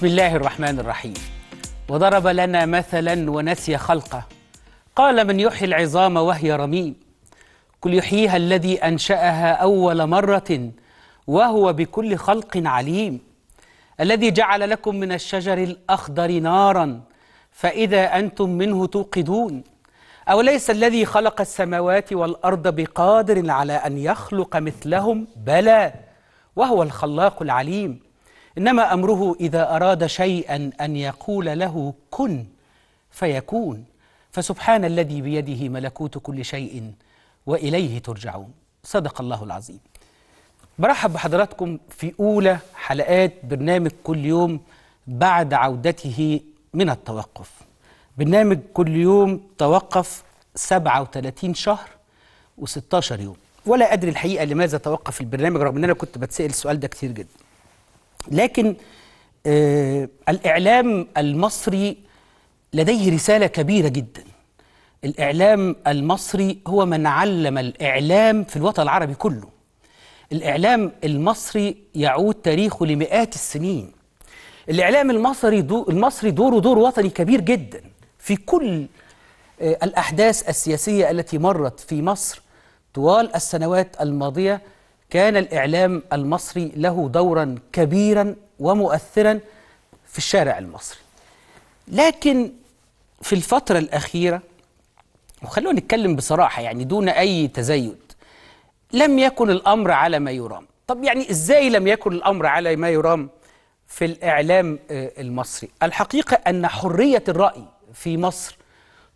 بسم الله الرحمن الرحيم وضرب لنا مثلا ونسي خلقه قال من يحيي العظام وهي رميم قل يحييها الذي انشاها اول مره وهو بكل خلق عليم الذي جعل لكم من الشجر الاخضر نارا فاذا انتم منه توقدون اوليس الذي خلق السماوات والارض بقادر على ان يخلق مثلهم بلى وهو الخلاق العليم إنما أمره إذا أراد شيئا أن يقول له كن فيكون فسبحان الذي بيده ملكوت كل شيء وإليه ترجعون صدق الله العظيم برحب بحضراتكم في أولى حلقات برنامج كل يوم بعد عودته من التوقف برنامج كل يوم توقف 37 شهر و16 يوم ولا أدري الحقيقة لماذا توقف البرنامج رغم أن أنا كنت بتسأل السؤال ده كتير جدا لكن آه الإعلام المصري لديه رسالة كبيرة جدا الإعلام المصري هو من علم الإعلام في الوطن العربي كله الإعلام المصري يعود تاريخه لمئات السنين الإعلام المصري دو المصري دوره دور وطني كبير جدا في كل آه الأحداث السياسية التي مرت في مصر طوال السنوات الماضية كان الإعلام المصري له دورا كبيرا ومؤثرا في الشارع المصري لكن في الفترة الأخيرة وخلونا نتكلم بصراحة يعني دون أي تزيد لم يكن الأمر على ما يرام طب يعني إزاي لم يكن الأمر على ما يرام في الإعلام آه، المصري الحقيقة أن حرية الرأي في مصر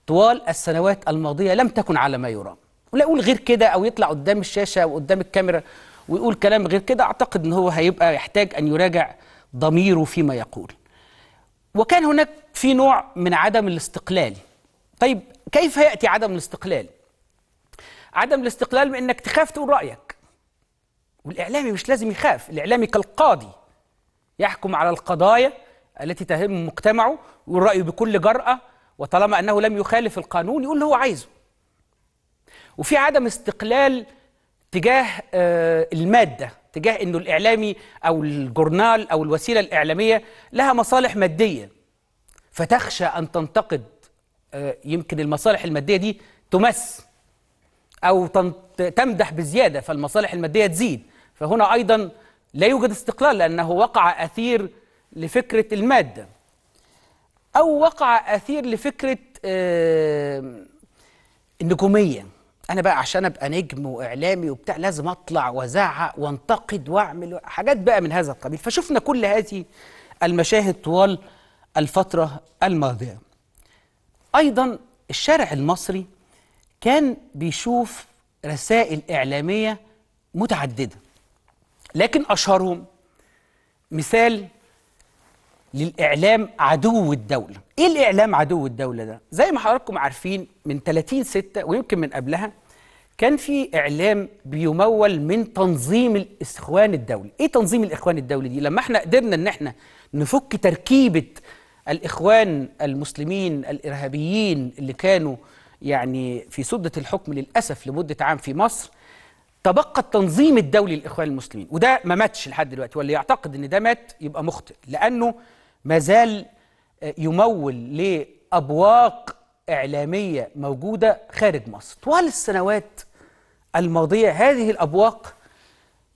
طوال السنوات الماضية لم تكن على ما يرام ولا يقول غير كده او يطلع قدام الشاشه وقدام الكاميرا ويقول كلام غير كده اعتقد ان هو هيبقى يحتاج ان يراجع ضميره فيما يقول وكان هناك في نوع من عدم الاستقلال طيب كيف ياتي عدم الاستقلال عدم الاستقلال بانك تخاف تقول رايك والاعلامي مش لازم يخاف الاعلامي كالقاضي يحكم على القضايا التي تهم مجتمعه والراي بكل جراه وطالما انه لم يخالف القانون يقول اللي هو عايزه وفي عدم استقلال تجاه آه، المادة تجاه أنه الإعلامي أو الجورنال أو الوسيلة الإعلامية لها مصالح مادية فتخشى أن تنتقد آه، يمكن المصالح المادية دي تمس أو تمدح بزيادة فالمصالح المادية تزيد فهنا أيضا لا يوجد استقلال لأنه وقع أثير لفكرة المادة أو وقع أثير لفكرة آه، النجومية انا بقى عشان ابقى نجم واعلامي وبتاع لازم اطلع وازعق وانتقد واعمل حاجات بقى من هذا القبيل فشفنا كل هذه المشاهد طوال الفتره الماضيه ايضا الشارع المصري كان بيشوف رسائل اعلاميه متعدده لكن اشهرهم مثال للإعلام عدو الدولة إيه الإعلام عدو الدولة ده؟ زي ما حضراتكم عارفين من 30 ستة ويمكن من قبلها كان في إعلام بيمول من تنظيم الإخوان الدولي إيه تنظيم الإخوان الدولي دي؟ لما احنا قدرنا إن احنا نفك تركيبة الإخوان المسلمين الإرهابيين اللي كانوا يعني في سدة الحكم للأسف لمدة عام في مصر تبقى التنظيم الدولي للاخوان المسلمين وده ما ماتش لحد دلوقتي واللي يعتقد ان ده مات يبقى مخطئ لانه ما زال آه، يمول لأبواق إعلامية موجودة خارج مصر طوال السنوات الماضية هذه الأبواق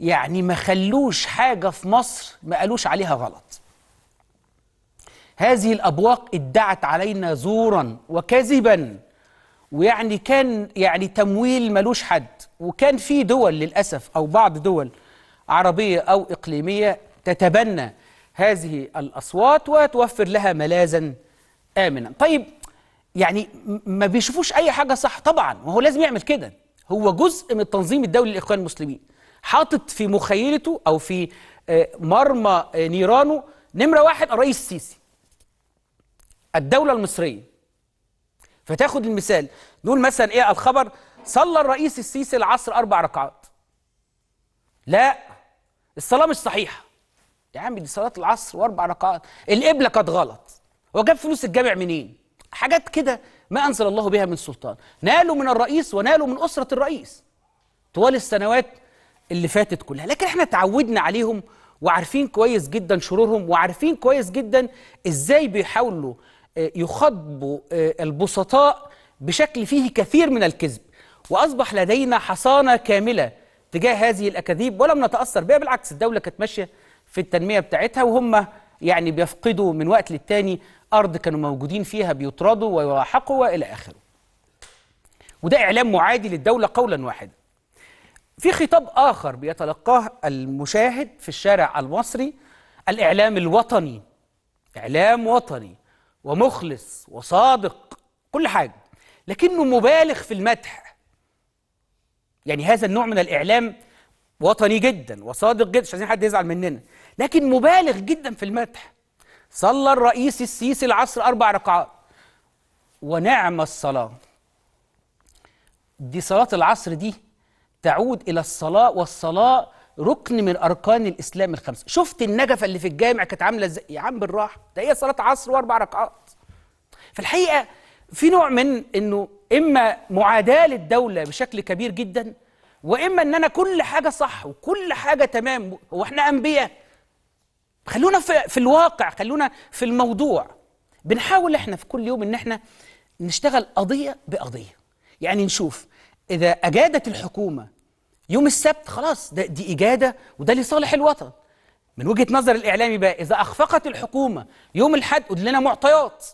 يعني ما خلوش حاجة في مصر ما قالوش عليها غلط هذه الأبواق ادعت علينا زورا وكذبا ويعني كان يعني تمويل ملوش حد وكان في دول للأسف أو بعض دول عربية أو إقليمية تتبنى هذه الأصوات وتوفر لها ملاذا آمنا طيب يعني ما بيشوفوش أي حاجة صح طبعا وهو لازم يعمل كده هو جزء من التنظيم الدولي للإخوان المسلمين حاطط في مخيلته أو في آه، مرمى آه، نيرانه نمرة واحد الرئيس السيسي الدولة المصرية فتاخد المثال نقول مثلا إيه الخبر صلى الرئيس السيسي العصر أربع ركعات لا الصلاة مش صحيحة يا عم دي صلاه العصر واربع ركعات القبله كانت غلط هو جاب فلوس الجامع منين حاجات كده ما انزل الله بها من سلطان نالوا من الرئيس ونالوا من اسره الرئيس طوال السنوات اللي فاتت كلها لكن احنا تعودنا عليهم وعارفين كويس جدا شرورهم وعارفين كويس جدا ازاي بيحاولوا آه، يخاطبوا آه، البسطاء بشكل فيه كثير من الكذب واصبح لدينا حصانه كامله تجاه هذه الاكاذيب ولم نتاثر بها بالعكس الدوله كانت ماشيه في التنمية بتاعتها وهم يعني بيفقدوا من وقت للتاني أرض كانوا موجودين فيها بيطردوا ويلاحقوا وإلى آخره وده إعلام معادي للدولة قولا واحدا في خطاب آخر بيتلقاه المشاهد في الشارع المصري الإعلام الوطني إعلام وطني ومخلص وصادق كل حاجة لكنه مبالغ في المدح يعني هذا النوع من الإعلام وطني جدا وصادق جدا مش عايزين حد يزعل مننا لكن مبالغ جدا في المدح صلى الرئيس السيسي العصر أربع ركعات ونعم الصلاة دي صلاة العصر دي تعود إلى الصلاة والصلاة ركن من أركان الإسلام الخمسة شفت النجفة اللي في الجامع كانت عاملة إزاي يا عم بالراحة ده هي صلاة عصر وأربع ركعات في الحقيقة في نوع من إنه إما معاداة للدولة بشكل كبير جداً واما ان انا كل حاجه صح وكل حاجه تمام هو احنا انبياء خلونا في, في الواقع خلونا في الموضوع بنحاول احنا في كل يوم ان احنا نشتغل قضيه بقضيه يعني نشوف اذا اجادت الحكومه يوم السبت خلاص ده دي اجاده وده لصالح الوطن من وجهه نظر الاعلامي بقى اذا اخفقت الحكومه يوم الاحد قول لنا معطيات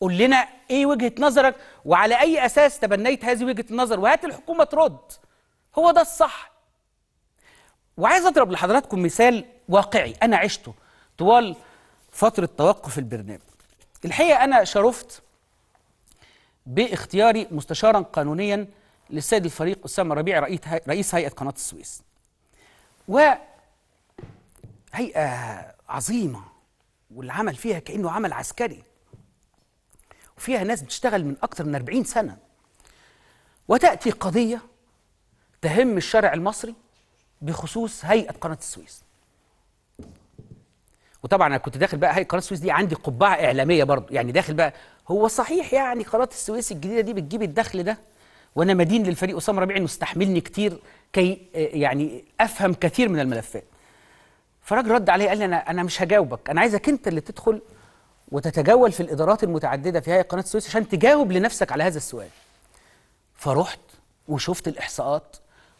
قول لنا ايه وجهه نظرك وعلى اي اساس تبنيت هذه وجهه النظر وهات الحكومه ترد هو ده الصح وعايز اضرب لحضراتكم مثال واقعي انا عشته طوال فتره توقف البرنامج الحقيقه انا شرفت باختياري مستشارا قانونيا للسيد الفريق اسامه ربيع رئيس هيئه قناه السويس و هيئه عظيمه والعمل فيها كانه عمل عسكري وفيها ناس بتشتغل من اكثر من 40 سنه وتاتي قضيه تهم الشارع المصري بخصوص هيئه قناه السويس وطبعا انا كنت داخل بقى هيئه قناه السويس دي عندي قبعه اعلاميه برضه يعني داخل بقى هو صحيح يعني قناه السويس الجديده دي بتجيب الدخل ده وانا مدين للفريق اسامه ربيع انه استحملني كتير كي يعني افهم كثير من الملفات فراجل رد عليه قال لي انا انا مش هجاوبك انا عايزك انت اللي تدخل وتتجول في الادارات المتعدده في هيئه قناه السويس عشان تجاوب لنفسك على هذا السؤال فرحت وشفت الاحصاءات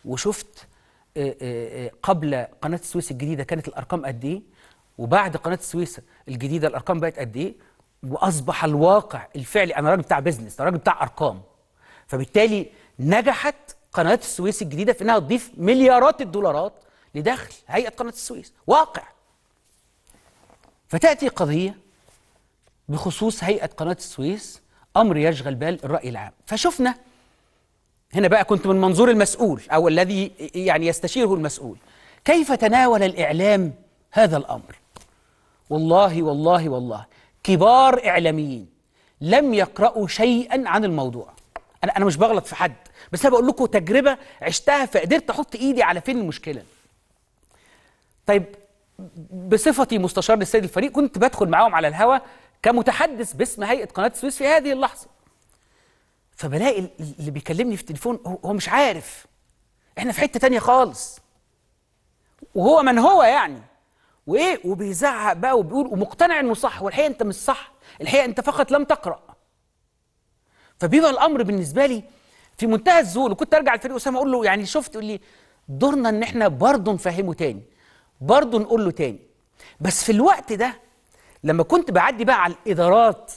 وشفت آه، آه، آه، قبل قناه السويس الجديده كانت الارقام قد ايه وبعد قناه السويس الجديده الارقام بقت قد ايه واصبح الواقع الفعلي انا راجل بتاع بيزنس انا راجل بتاع ارقام فبالتالي نجحت قناه السويس الجديده في انها تضيف مليارات الدولارات لدخل هيئه قناه السويس واقع فتاتي قضيه بخصوص هيئه قناه السويس امر يشغل بال الراي العام فشفنا هنا بقى كنت من منظور المسؤول أو الذي يعني يستشيره المسؤول كيف تناول الإعلام هذا الأمر والله والله والله كبار إعلاميين لم يقرأوا شيئا عن الموضوع أنا أنا مش بغلط في حد بس أنا بقول لكم تجربة عشتها فقدرت أحط إيدي على فين المشكلة طيب بصفتي مستشار للسيد الفريق كنت بدخل معاهم على الهواء كمتحدث باسم هيئة قناة السويس في هذه اللحظة فبلاقي اللي بيكلمني في التليفون هو مش عارف احنا في حته تانية خالص وهو من هو يعني وايه وبيزعق بقى وبيقول ومقتنع انه صح والحقيقه انت مش صح الحقيقه انت فقط لم تقرا فبيبقى الامر بالنسبه لي في منتهى الذول وكنت ارجع لفريق اسامه اقول له يعني شفت يقول لي دورنا ان احنا برضه نفهمه تاني برضه نقول له تاني بس في الوقت ده لما كنت بعدي بقى على الادارات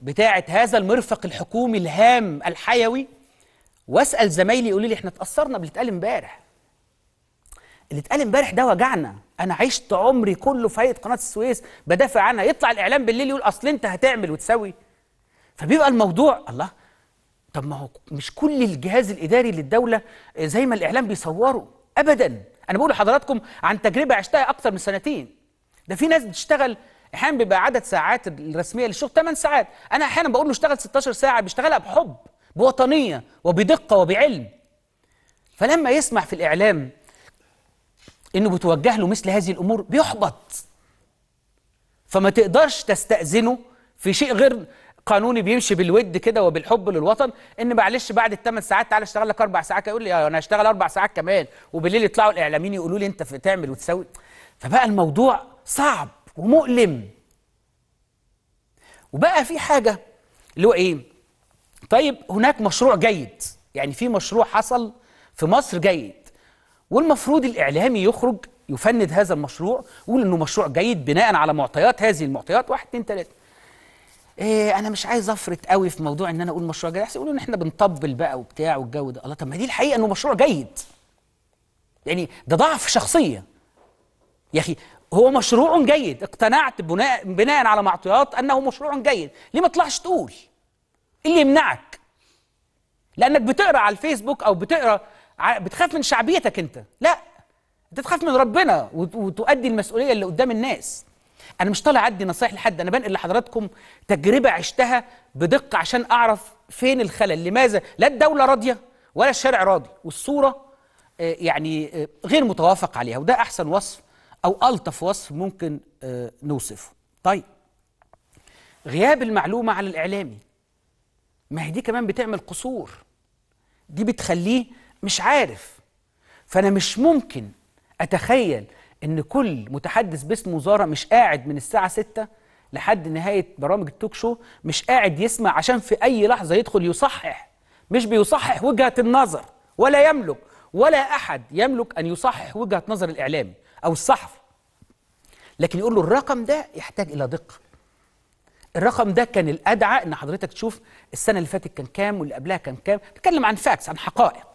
بتاعة هذا المرفق الحكومي الهام الحيوي واسأل زمايلي يقولوا لي احنا اتأثرنا باللي اتقال امبارح اللي اتقال امبارح ده وجعنا انا عشت عمري كله في هيئة قناة السويس بدافع عنها يطلع الاعلام بالليل يقول اصل انت هتعمل وتسوي فبيبقى الموضوع الله طب ما هو مش كل الجهاز الاداري للدولة زي ما الاعلام بيصوره ابدا انا بقول لحضراتكم عن تجربة عشتها اكثر من سنتين ده في ناس بتشتغل احيانا بيبقى عدد ساعات الرسميه للشغل 8 ساعات انا احيانا بقول له اشتغل 16 ساعه بيشتغلها بحب بوطنيه وبدقه وبعلم فلما يسمع في الاعلام انه بتوجه له مثل هذه الامور بيحبط فما تقدرش تستاذنه في شيء غير قانوني بيمشي بالود كده وبالحب للوطن ان معلش بعد الثمان ساعات تعالى اشتغل لك اربع ساعات يقول لي انا هشتغل اربع ساعات كمان وبالليل يطلعوا الاعلاميين يقولوا لي انت تعمل وتسوي فبقى الموضوع صعب ومؤلم وبقى في حاجة اللي هو إيه طيب هناك مشروع جيد يعني في مشروع حصل في مصر جيد والمفروض الإعلامي يخرج يفند هذا المشروع ويقول إنه مشروع جيد بناء على معطيات هذه المعطيات واحد اتنين تلاتة إيه انا مش عايز افرط قوي في موضوع ان انا اقول مشروع جيد احسن يقولوا ان احنا بنطبل بقى وبتاع والجو ده الله طب ما دي الحقيقه انه مشروع جيد يعني ده ضعف شخصيه يا اخي هو مشروع جيد اقتنعت بناء بناء على معطيات انه مشروع جيد ليه ما تطلعش تقول ايه اللي يمنعك لانك بتقرا على الفيسبوك او بتقرا بتخاف من شعبيتك انت لا انت تخاف من ربنا وتؤدي المسؤوليه اللي قدام الناس انا مش طالع ادي نصايح لحد انا بنقل لحضراتكم تجربه عشتها بدقه عشان اعرف فين الخلل لماذا لا الدوله راضيه ولا الشارع راضي والصوره آه، يعني آه، غير متوافق عليها وده احسن وصف أو ألطف وصف ممكن آه، نوصفه طيب غياب المعلومة على الإعلامي ما هي دي كمان بتعمل قصور دي بتخليه مش عارف فأنا مش ممكن أتخيل إن كل متحدث باسم وزارة مش قاعد من الساعة 6 لحد نهاية برامج التوك شو مش قاعد يسمع عشان في أي لحظة يدخل يصحح مش بيصحح وجهة النظر ولا يملك ولا أحد يملك أن يصحح وجهة نظر الإعلامي أو الصحفي لكن يقول له الرقم ده يحتاج الى دقه الرقم ده كان الادعى ان حضرتك تشوف السنه اللي فاتت كان كام واللي قبلها كان كام بتكلم عن فاكس عن حقائق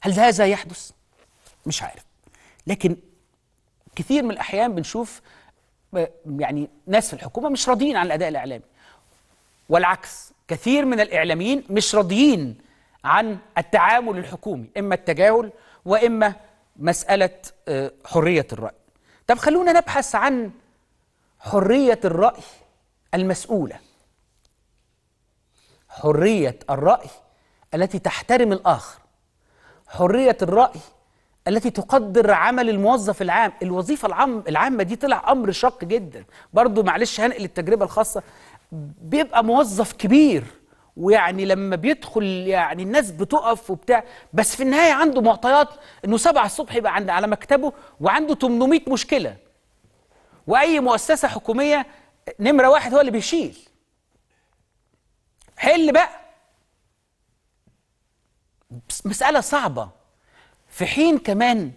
هل هذا يحدث مش عارف لكن كثير من الاحيان بنشوف يعني ناس في الحكومه مش راضيين عن الاداء الاعلامي والعكس كثير من الاعلاميين مش راضيين عن التعامل الحكومي اما التجاهل واما مساله آه، حريه الراي طب خلونا نبحث عن حرية الرأي المسؤولة حرية الرأي التي تحترم الآخر حرية الرأي التي تقدر عمل الموظف العام الوظيفة العام العامة دي طلع أمر شق جدا برضو معلش هنقل التجربة الخاصة بيبقى موظف كبير ويعني لما بيدخل يعني الناس بتقف وبتاع بس في النهايه عنده معطيات انه 7 الصبح يبقى عند على مكتبه وعنده 800 مشكله واي مؤسسه حكوميه نمره واحد هو اللي بيشيل حل بقى مساله صعبه في حين كمان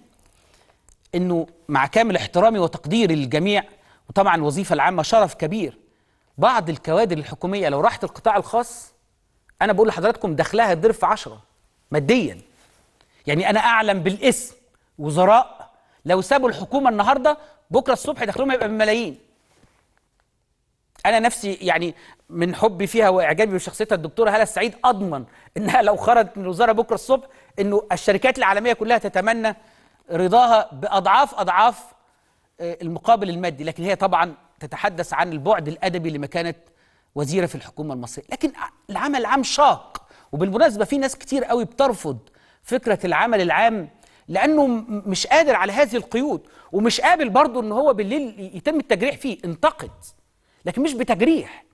انه مع كامل احترامي وتقديري للجميع وطبعا الوظيفه العامه شرف كبير بعض الكوادر الحكوميه لو راحت القطاع الخاص انا بقول لحضراتكم دخلها الضرب في 10 ماديا يعني انا اعلم بالاسم وزراء لو سابوا الحكومه النهارده بكره الصبح دخلهم هيبقى بملايين انا نفسي يعني من حبي فيها واعجابي بشخصيتها الدكتوره هاله السعيد اضمن انها لو خرجت من الوزاره بكره الصبح انه الشركات العالميه كلها تتمنى رضاها باضعاف اضعاف آه، المقابل المادي لكن هي طبعا تتحدث عن البعد الادبي لمكانه وزيره في الحكومه المصريه لكن العمل العام شاق وبالمناسبه في ناس كتير قوي بترفض فكره العمل العام لانه مش قادر على هذه القيود ومش قابل برضه ان هو بالليل يتم التجريح فيه انتقد لكن مش بتجريح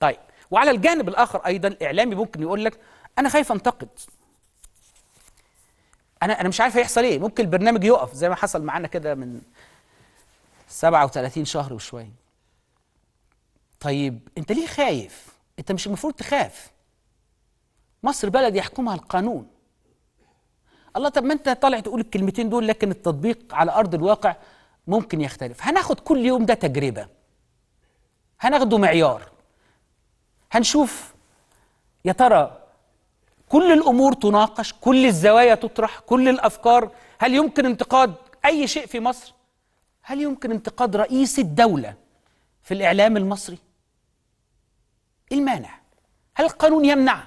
طيب وعلى الجانب الاخر ايضا الاعلامي ممكن يقول لك انا خايف انتقد انا انا مش عارف هيحصل ايه ممكن البرنامج يقف زي ما حصل معانا كده من 37 شهر وشويه طيب انت ليه خايف انت مش المفروض تخاف مصر بلد يحكمها القانون الله طب ما انت طالع تقول الكلمتين دول لكن التطبيق على ارض الواقع ممكن يختلف هناخد كل يوم ده تجربه هناخده معيار هنشوف يا ترى كل الامور تناقش كل الزوايا تطرح كل الافكار هل يمكن انتقاد اي شيء في مصر هل يمكن انتقاد رئيس الدوله في الاعلام المصري المانع هل القانون يمنع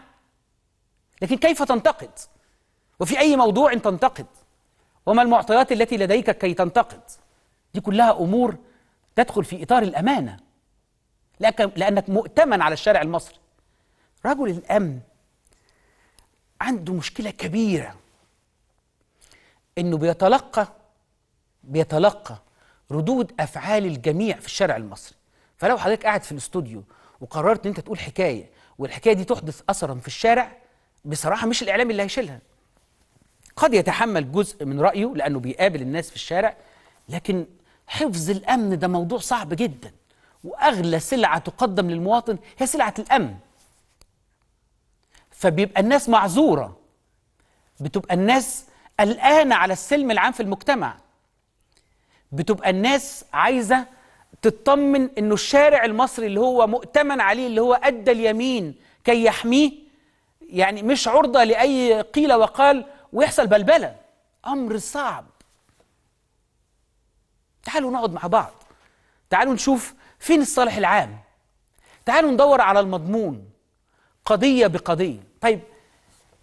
لكن كيف تنتقد وفي أي موضوع تنتقد وما المعطيات التي لديك كي تنتقد دي كلها أمور تدخل في إطار الأمانة لأنك مؤتمن على الشارع المصري رجل الأمن عنده مشكلة كبيرة إنه بيتلقى بيتلقى ردود أفعال الجميع في الشارع المصري فلو حضرتك قاعد في الاستوديو وقررت ان انت تقول حكايه والحكايه دي تحدث اثرا في الشارع بصراحه مش الاعلام اللي هيشيلها قد يتحمل جزء من رايه لانه بيقابل الناس في الشارع لكن حفظ الامن ده موضوع صعب جدا واغلى سلعه تقدم للمواطن هي سلعه الامن فبيبقى الناس معذوره بتبقى الناس قلقانه على السلم العام في المجتمع بتبقى الناس عايزه تطمن انه الشارع المصري اللي هو مؤتمن عليه اللي هو ادى اليمين كي يحميه يعني مش عرضه لاي قيل وقال ويحصل بلبله امر صعب تعالوا نقعد مع بعض تعالوا نشوف فين الصالح العام تعالوا ندور على المضمون قضيه بقضيه طيب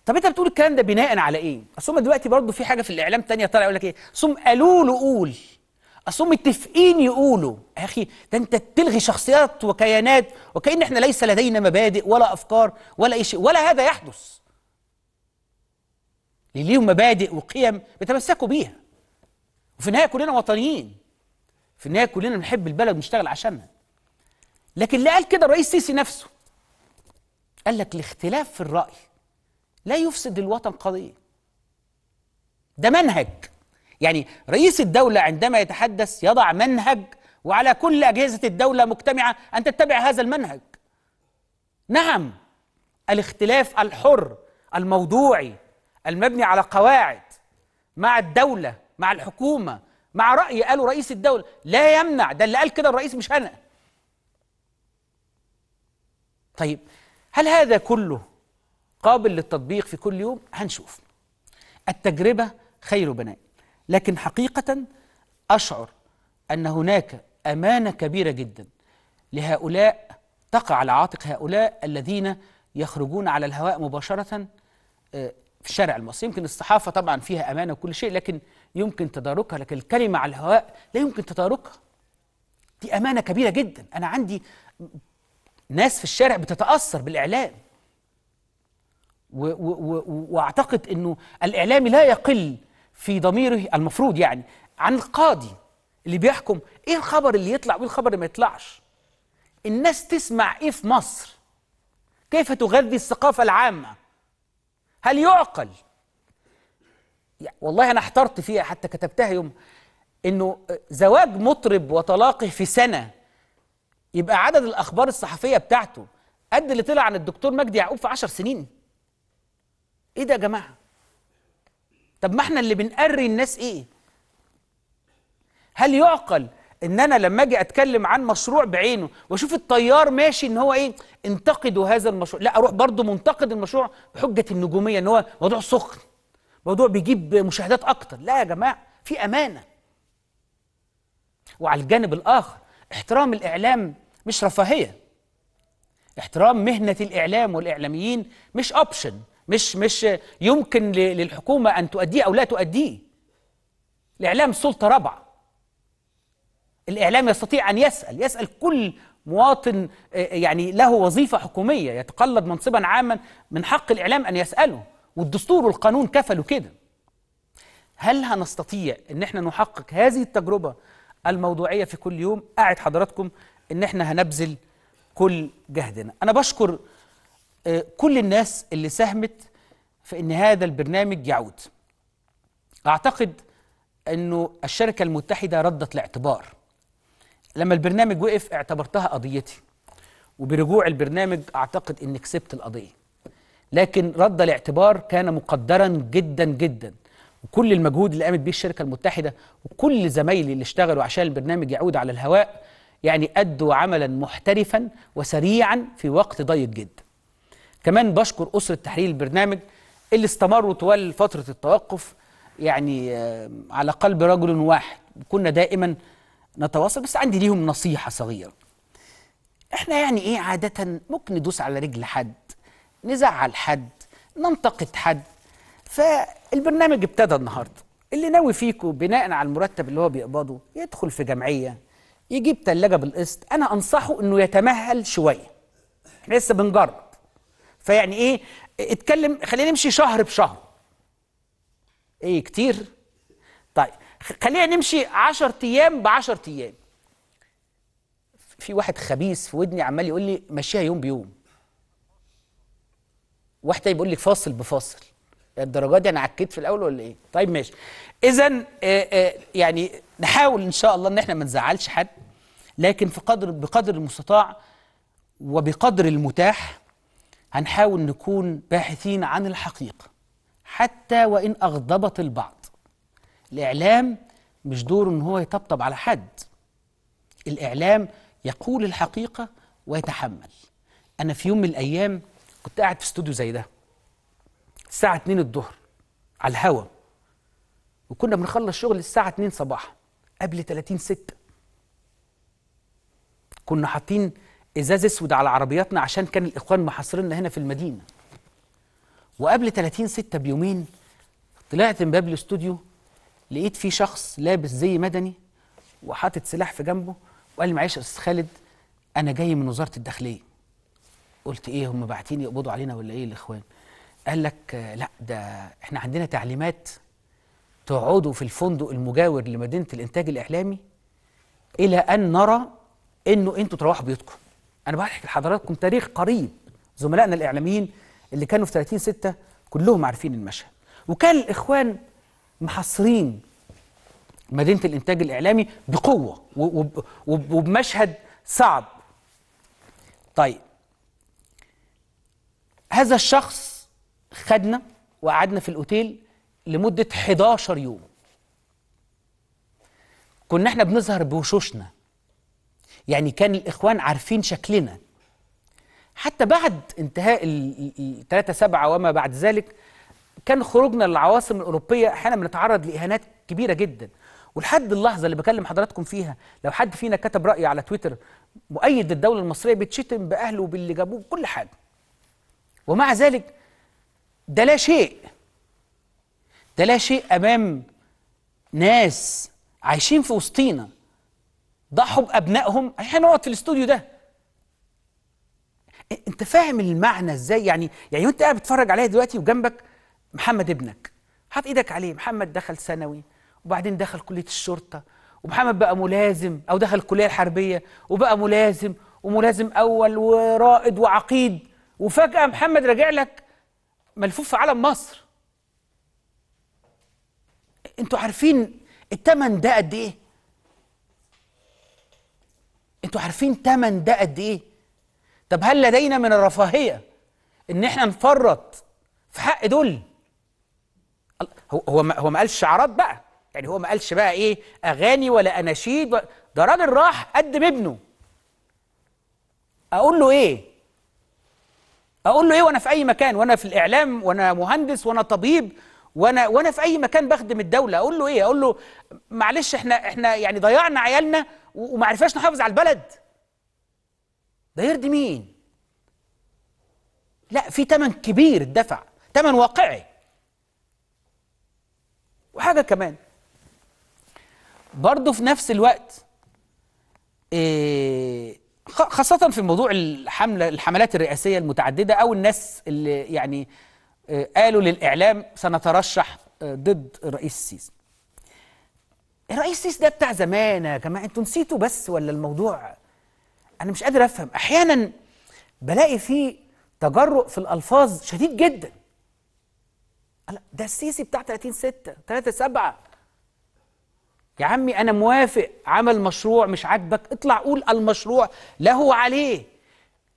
طب انت بتقول الكلام ده بناء على ايه؟ اصل دلوقتي برضه في حاجه في الاعلام تانية طالع يقول لك ايه؟ اصل قالوا له قول هم متفقين يقولوا يا اخي ده انت تلغي شخصيات وكيانات وكأن احنا ليس لدينا مبادئ ولا افكار ولا اي شيء ولا هذا يحدث ليهم مبادئ وقيم بيتمسكوا بيها وفي النهايه كلنا وطنيين في النهايه كلنا بنحب البلد ونشتغل عشانها لكن اللي قال كده الرئيس السيسي نفسه قال لك الاختلاف في الراي لا يفسد الوطن قضيه ده منهج يعني رئيس الدولة عندما يتحدث يضع منهج وعلى كل أجهزة الدولة مجتمعة أن تتبع هذا المنهج نعم الاختلاف الحر الموضوعي المبني على قواعد مع الدولة مع الحكومة مع رأي قاله رئيس الدولة لا يمنع ده اللي قال كده الرئيس مش أنا طيب هل هذا كله قابل للتطبيق في كل يوم؟ هنشوف التجربة خير بناء لكن حقيقة أشعر أن هناك أمانة كبيرة جدا لهؤلاء تقع على عاتق هؤلاء الذين يخرجون على الهواء مباشرة آه، في الشارع المصري يمكن الصحافة طبعا فيها أمانة وكل شيء لكن يمكن تداركها لكن الكلمة على الهواء لا يمكن تداركها دي أمانة كبيرة جدا أنا عندي ناس في الشارع بتتأثر بالإعلام و و و وأعتقد أنه الإعلامي لا يقل في ضميره المفروض يعني عن القاضي اللي بيحكم ايه الخبر اللي يطلع وايه الخبر اللي ما يطلعش الناس تسمع ايه في مصر كيف تغذي الثقافة العامة هل يعقل والله أنا احترت فيها حتى كتبتها يوم إنه زواج مطرب وطلاقه في سنة يبقى عدد الأخبار الصحفية بتاعته قد اللي طلع عن الدكتور مجدي يعقوب في عشر سنين إيه ده يا جماعة طب ما احنا اللي بنقري الناس ايه هل يعقل ان انا لما اجي اتكلم عن مشروع بعينه واشوف الطيار ماشي ان هو ايه انتقدوا هذا المشروع لا اروح برضه منتقد المشروع بحجه النجوميه ان هو موضوع سخن موضوع بيجيب مشاهدات اكتر لا يا جماعه في امانه وعلى الجانب الاخر احترام الاعلام مش رفاهيه احترام مهنه الاعلام والاعلاميين مش اوبشن مش مش يمكن للحكومة أن تؤديه أو لا تؤديه الإعلام سلطة رابعة الإعلام يستطيع أن يسأل يسأل كل مواطن آه، آه، يعني له وظيفة حكومية يتقلد منصبا عاما من حق الإعلام أن يسأله والدستور والقانون كفلوا كده هل هنستطيع أن احنا نحقق هذه التجربة الموضوعية في كل يوم قاعد حضراتكم أن احنا هنبذل كل جهدنا أنا بشكر آه، كل الناس اللي ساهمت في ان هذا البرنامج يعود اعتقد انه الشركه المتحده ردت الاعتبار لما البرنامج وقف اعتبرتها قضيتي وبرجوع البرنامج اعتقد ان كسبت القضيه لكن رد الاعتبار كان مقدرا جدا جدا وكل المجهود اللي قامت به الشركه المتحده وكل زمايلي اللي اشتغلوا عشان البرنامج يعود على الهواء يعني ادوا عملا محترفا وسريعا في وقت ضيق جدا كمان بشكر أسرة تحرير البرنامج اللي استمروا طوال فترة التوقف يعني آه، على قلب رجل واحد كنا دائما نتواصل بس عندي ليهم نصيحة صغيرة احنا يعني ايه عادة ممكن ندوس على رجل حد نزعل حد ننتقد حد فالبرنامج ابتدى النهاردة اللي ناوي فيكم بناء على المرتب اللي هو بيقبضه يدخل في جمعية يجيب تلاجة بالقسط أنا أنصحه أنه يتمهل شوية احنا لسه بنجرب فيعني ايه اتكلم خلينا نمشي شهر بشهر ايه كتير طيب خلينا نمشي 10 ايام ب 10 ايام في واحد خبيث في ودني عمال يقول لي مشيها يوم بيوم واحد تاني بيقول لك فاصل بفاصل الدرجات دي انا عكيت في الاول ولا ايه طيب ماشي اذا يعني نحاول ان شاء الله ان احنا ما نزعلش حد لكن في قدر بقدر المستطاع وبقدر المتاح هنحاول نكون باحثين عن الحقيقة حتى وإن أغضبت البعض الإعلام مش دوره إن هو يطبطب على حد الإعلام يقول الحقيقة ويتحمل أنا في يوم من الأيام كنت قاعد في استوديو زي ده الساعة 2 الظهر على الهوا وكنا بنخلص شغل الساعة 2 صباحا قبل 30 6 كنا حاطين ازاز اسود على عربياتنا عشان كان الاخوان محاصريننا هنا في المدينه وقبل 30 6 بيومين طلعت من باب الاستوديو لقيت في شخص لابس زي مدني وحاطط سلاح في جنبه وقال لي معلش يا استاذ خالد انا جاي من وزاره الداخليه قلت ايه هم باعتين يقبضوا علينا ولا ايه الاخوان قال لك لا ده احنا عندنا تعليمات تقعدوا في الفندق المجاور لمدينه الانتاج الاعلامي الى ان نرى انه انتوا تروحوا بيوتكم أنا بحكي لحضراتكم تاريخ قريب زملائنا الإعلاميين اللي كانوا في 30 6 كلهم عارفين المشهد وكان الإخوان محاصرين مدينة الإنتاج الإعلامي بقوة وبمشهد صعب طيب هذا الشخص خدنا وقعدنا في الأوتيل لمدة 11 يوم كنا احنا بنظهر بوشوشنا يعني كان الإخوان عارفين شكلنا حتى بعد انتهاء الثلاثة سبعة وما بعد ذلك كان خروجنا للعواصم الأوروبية أحيانا بنتعرض لإهانات كبيرة جدا ولحد اللحظة اللي بكلم حضراتكم فيها لو حد فينا كتب رأي على تويتر مؤيد للدولة المصرية بيتشتم بأهله وباللي جابوه بكل حاجة ومع ذلك ده لا شيء ده لا شيء أمام ناس عايشين في وسطينا ضحوا بابنائهم عشان نقعد في الاستوديو ده انت فاهم المعنى ازاي يعني يعني وانت قاعد بتتفرج عليها دلوقتي وجنبك محمد ابنك حاط ايدك عليه محمد دخل ثانوي وبعدين دخل كليه الشرطه ومحمد بقى ملازم او دخل الكليه الحربيه وبقى ملازم وملازم اول ورائد وعقيد وفجاه محمد راجع لك ملفوف في علم مصر انتوا عارفين التمن ده قد ايه انتوا عارفين تمن ده قد ايه طب هل لدينا من الرفاهيه ان احنا نفرط في حق دول هو هو ما, هو ما قالش شعارات بقى يعني هو ما قالش بقى ايه اغاني ولا اناشيد ده راجل راح قدم ابنه اقول له ايه اقول له ايه وانا في اي مكان وانا في الاعلام وانا مهندس وانا طبيب وانا وانا في اي مكان بخدم الدوله اقول له ايه اقول له معلش احنا احنا يعني ضيعنا عيالنا وما عرفناش نحافظ على البلد ده يرضي مين لا في تمن كبير اتدفع تمن واقعي وحاجة كمان برضه في نفس الوقت إيه خاصة في موضوع الحملة الحملات الرئاسية المتعددة أو الناس اللي يعني آه، قالوا للإعلام سنترشح آه، ضد الرئيس السيسي الرئيس السيسي ده بتاع زمان يا جماعه انتوا نسيتوا بس ولا الموضوع انا مش قادر افهم احيانا بلاقي فيه تجرؤ في الالفاظ شديد جدا ده السيسي بتاع 30 6 3 7 يا عمي انا موافق عمل مشروع مش عاجبك اطلع قول المشروع له عليه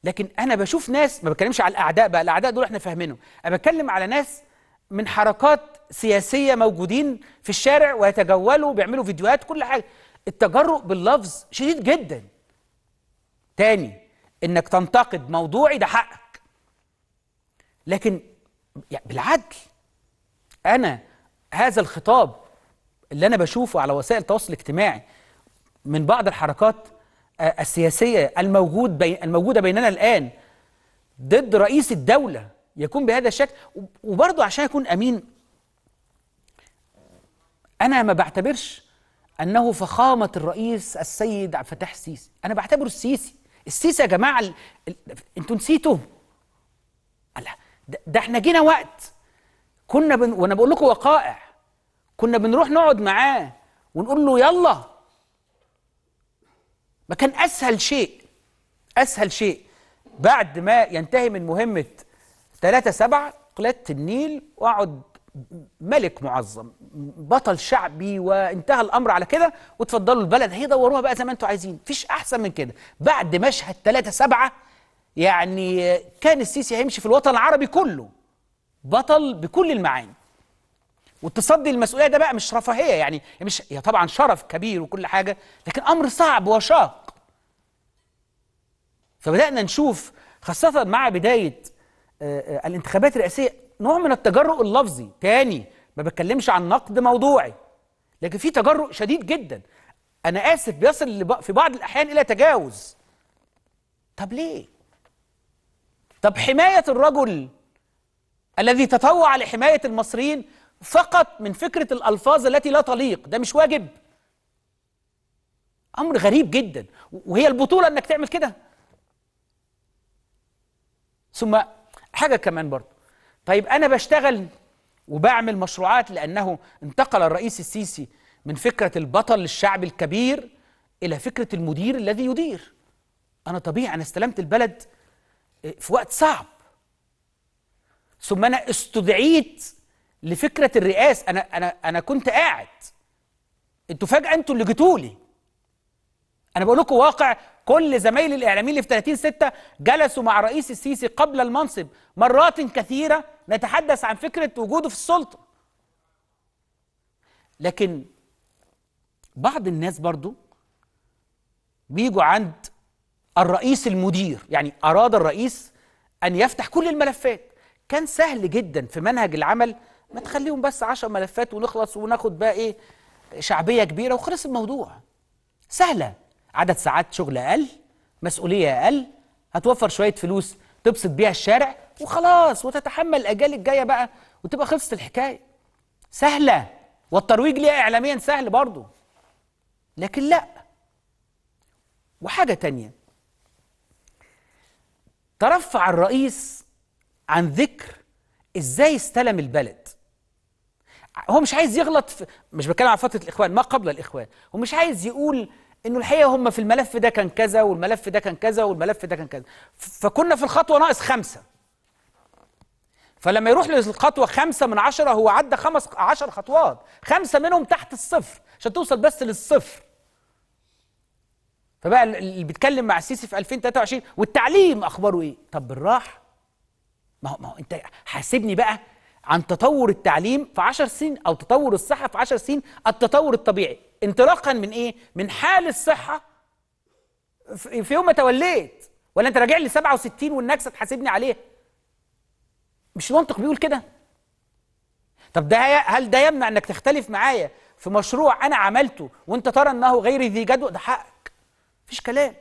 لكن انا بشوف ناس ما بتكلمش على الاعداء بقى الاعداء دول احنا فاهمينهم انا بتكلم على ناس من حركات سياسية موجودين في الشارع ويتجولوا بيعملوا فيديوهات كل حاجة التجرؤ باللفظ شديد جدا تاني انك تنتقد موضوعي ده حقك لكن يعني بالعدل انا هذا الخطاب اللي انا بشوفه على وسائل التواصل الاجتماعي من بعض الحركات السياسيه الموجود بي الموجوده بيننا الان ضد رئيس الدوله يكون بهذا الشكل وبرضه عشان اكون امين أنا ما بعتبرش أنه فخامة الرئيس السيد عبد الفتاح السيسي أنا بعتبره السيسي السيسي يا جماعة ال... ال... أنتوا نسيتوا لا ده, ده احنا جينا وقت كنا بن... وانا بقول لكم وقائع كنا بنروح نقعد معاه ونقول له يلا ما كان اسهل شيء اسهل شيء بعد ما ينتهي من مهمه 3 7 قلت النيل واقعد ملك معظم بطل شعبي وانتهى الامر على كده وتفضلوا البلد هي دوروها بقى زي ما انتم عايزين فيش احسن من كده بعد مشهد 3 7 يعني كان السيسي هيمشي في الوطن العربي كله بطل بكل المعاني والتصدي للمسؤوليه ده بقى مش رفاهيه يعني مش هي طبعا شرف كبير وكل حاجه لكن امر صعب وشاق فبدانا نشوف خاصه مع بدايه آه، آه، الانتخابات الرئاسيه نوع من التجرؤ اللفظي تاني ما بتكلمش عن نقد موضوعي لكن في تجرؤ شديد جدا انا اسف بيصل في بعض الاحيان الى تجاوز طب ليه طب حمايه الرجل الذي تطوع لحمايه المصريين فقط من فكره الالفاظ التي لا تليق ده مش واجب امر غريب جدا وهي البطوله انك تعمل كده ثم حاجه كمان برضه طيب أنا بشتغل وبعمل مشروعات لأنه انتقل الرئيس السيسي من فكرة البطل للشعب الكبير إلى فكرة المدير الذي يدير أنا طبيعي أنا استلمت البلد آه، في وقت صعب ثم أنا استدعيت لفكرة الرئاسة أنا أنا أنا كنت قاعد أنتوا فجأة أنتوا اللي جيتوا لي أنا بقول لكم واقع كل زمايلي الاعلاميين اللي في 30 6 جلسوا مع رئيس السيسي قبل المنصب مرات كثيره نتحدث عن فكره وجوده في السلطه لكن بعض الناس برضو بيجوا عند الرئيس المدير يعني اراد الرئيس ان يفتح كل الملفات كان سهل جدا في منهج العمل ما تخليهم بس 10 ملفات ونخلص وناخد بقى ايه شعبيه كبيره وخلص الموضوع سهله عدد ساعات شغل اقل مسؤوليه اقل هتوفر شويه فلوس تبسط بيها الشارع وخلاص وتتحمل الاجيال الجايه بقى وتبقى خلصت الحكايه سهله والترويج ليها اعلاميا سهل برضه لكن لا وحاجه تانية ترفع الرئيس عن ذكر ازاي استلم البلد هو مش عايز يغلط في مش بتكلم على فتره الاخوان ما قبل الاخوان هو مش عايز يقول انه الحقيقه هم في الملف ده كان كذا والملف ده كان كذا والملف ده كان كذا فكنا في الخطوه ناقص خمسه فلما يروح للخطوه خمسه من عشره هو عدى خمس عشر خطوات خمسه منهم تحت الصفر عشان توصل بس للصفر فبقى اللي بيتكلم مع السيسي في 2023 والتعليم اخباره ايه؟ طب بالراحه ما هو ما هو انت حاسبني بقى عن تطور التعليم في 10 سنين او تطور الصحه في 10 سنين التطور الطبيعي انطلاقا من ايه من حال الصحه في يوم ما توليت ولا انت راجع لي 67 والنكسه تحاسبني عليها مش منطق بيقول كده طب ده هل ده يمنع انك تختلف معايا في مشروع انا عملته وانت ترى انه غير ذي جدوى ده حقك مفيش كلام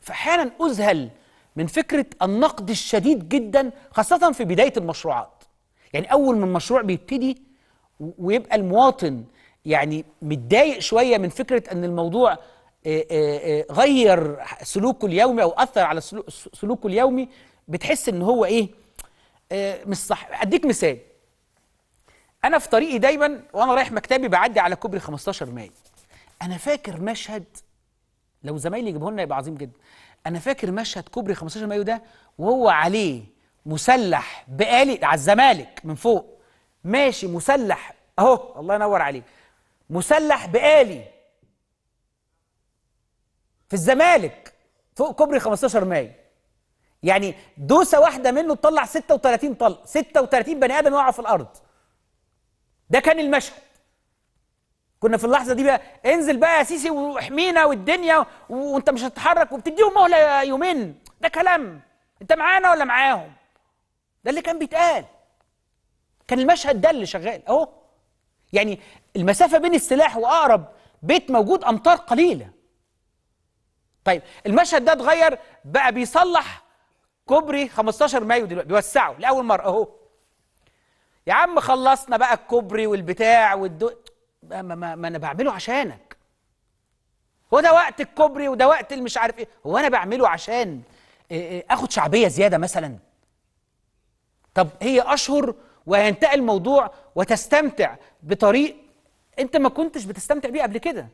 فاحيانا اذهل من فكرة النقد الشديد جدا خاصة في بداية المشروعات يعني أول ما المشروع بيبتدي ويبقى المواطن يعني متضايق شوية من فكرة أن الموضوع غير سلوكه اليومي أو أثر على سلوكه اليومي بتحس أن هو إيه مش صح أديك مثال أنا في طريقي دايما وأنا رايح مكتبي بعدي على كوبري 15 ماي أنا فاكر مشهد لو زمايلي يجيبوه لنا يبقى عظيم جدا انا فاكر مشهد كوبري 15 مايو ده وهو عليه مسلح بآلي على الزمالك من فوق ماشي مسلح اهو الله ينور عليك مسلح بآلي في الزمالك فوق كوبري 15 مايو يعني دوسه واحده منه تطلع 36 طلق 36 بني ادم يقعوا في الارض ده كان المشهد كنا في اللحظه دي بقى انزل بقى يا سيسي واحمينا والدنيا وانت مش هتتحرك وبتديهم مهله يومين ده كلام انت معانا ولا معاهم ده اللي كان بيتقال كان المشهد ده اللي شغال اهو يعني المسافه بين السلاح واقرب بيت موجود امتار قليله طيب المشهد ده اتغير بقى بيصلح كوبري 15 مايو دلوقتي بيوسعه لاول مره اهو يا عم خلصنا بقى الكوبري والبتاع والدو ما, ما, ما انا بعمله عشانك هو ده وقت الكوبري وده وقت اللي مش عارف ايه هو انا بعمله عشان آه، آه، اخد شعبيه زياده مثلا طب هي اشهر وينتهي الموضوع وتستمتع بطريق انت ما كنتش بتستمتع بيه قبل كده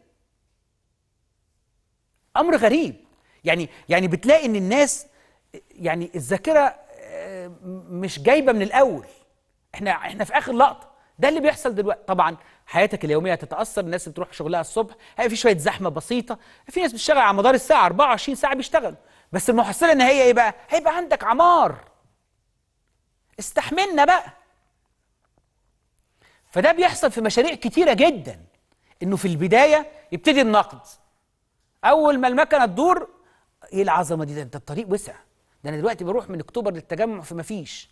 امر غريب يعني يعني بتلاقي ان الناس يعني الذاكره آه، مش جايبه من الاول احنا احنا في اخر لقطه ده اللي بيحصل دلوقتي طبعا حياتك اليوميه هتتاثر الناس بتروح شغلها الصبح هيبقى في شويه زحمه بسيطه في ناس بتشتغل على مدار الساعه 24 ساعه بيشتغلوا بس المحصله النهائيه ايه بقى هيبقى عندك عمار استحملنا بقى فده بيحصل في مشاريع كتيره جدا انه في البدايه يبتدي النقد اول ما المكنه تدور ايه العظمه دي ده انت الطريق وسع ده انا دلوقتي بروح من اكتوبر للتجمع فما فيش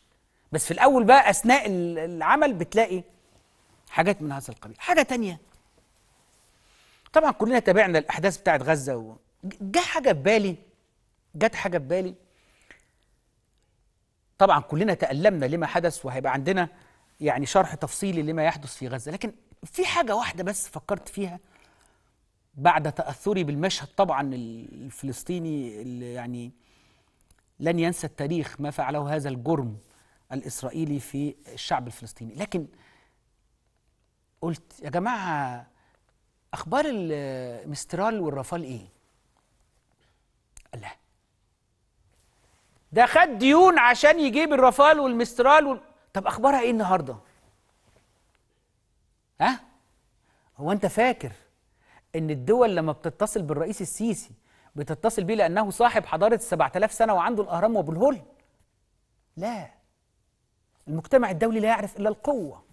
بس في الاول بقى اثناء العمل بتلاقي حاجات من هذا القبيل حاجة تانية طبعا كلنا تابعنا الأحداث بتاعه غزة و... جه حاجة في بالي جت حاجة في بالي طبعا كلنا تألمنا لما حدث وهيبقى عندنا يعني شرح تفصيلي لما يحدث في غزة لكن في حاجة واحدة بس فكرت فيها بعد تأثري بالمشهد طبعا الفلسطيني اللي يعني لن ينسى التاريخ ما فعله هذا الجرم الإسرائيلي في الشعب الفلسطيني لكن قلت يا جماعه اخبار المسترال والرافال ايه الله ده خد ديون عشان يجيب الرافال والمسترال وال... طب اخبارها ايه النهارده ها هو انت فاكر ان الدول لما بتتصل بالرئيس السيسي بتتصل بيه لانه صاحب حضاره 7000 سنه وعنده الاهرام وابو الهول لا المجتمع الدولي لا يعرف الا القوه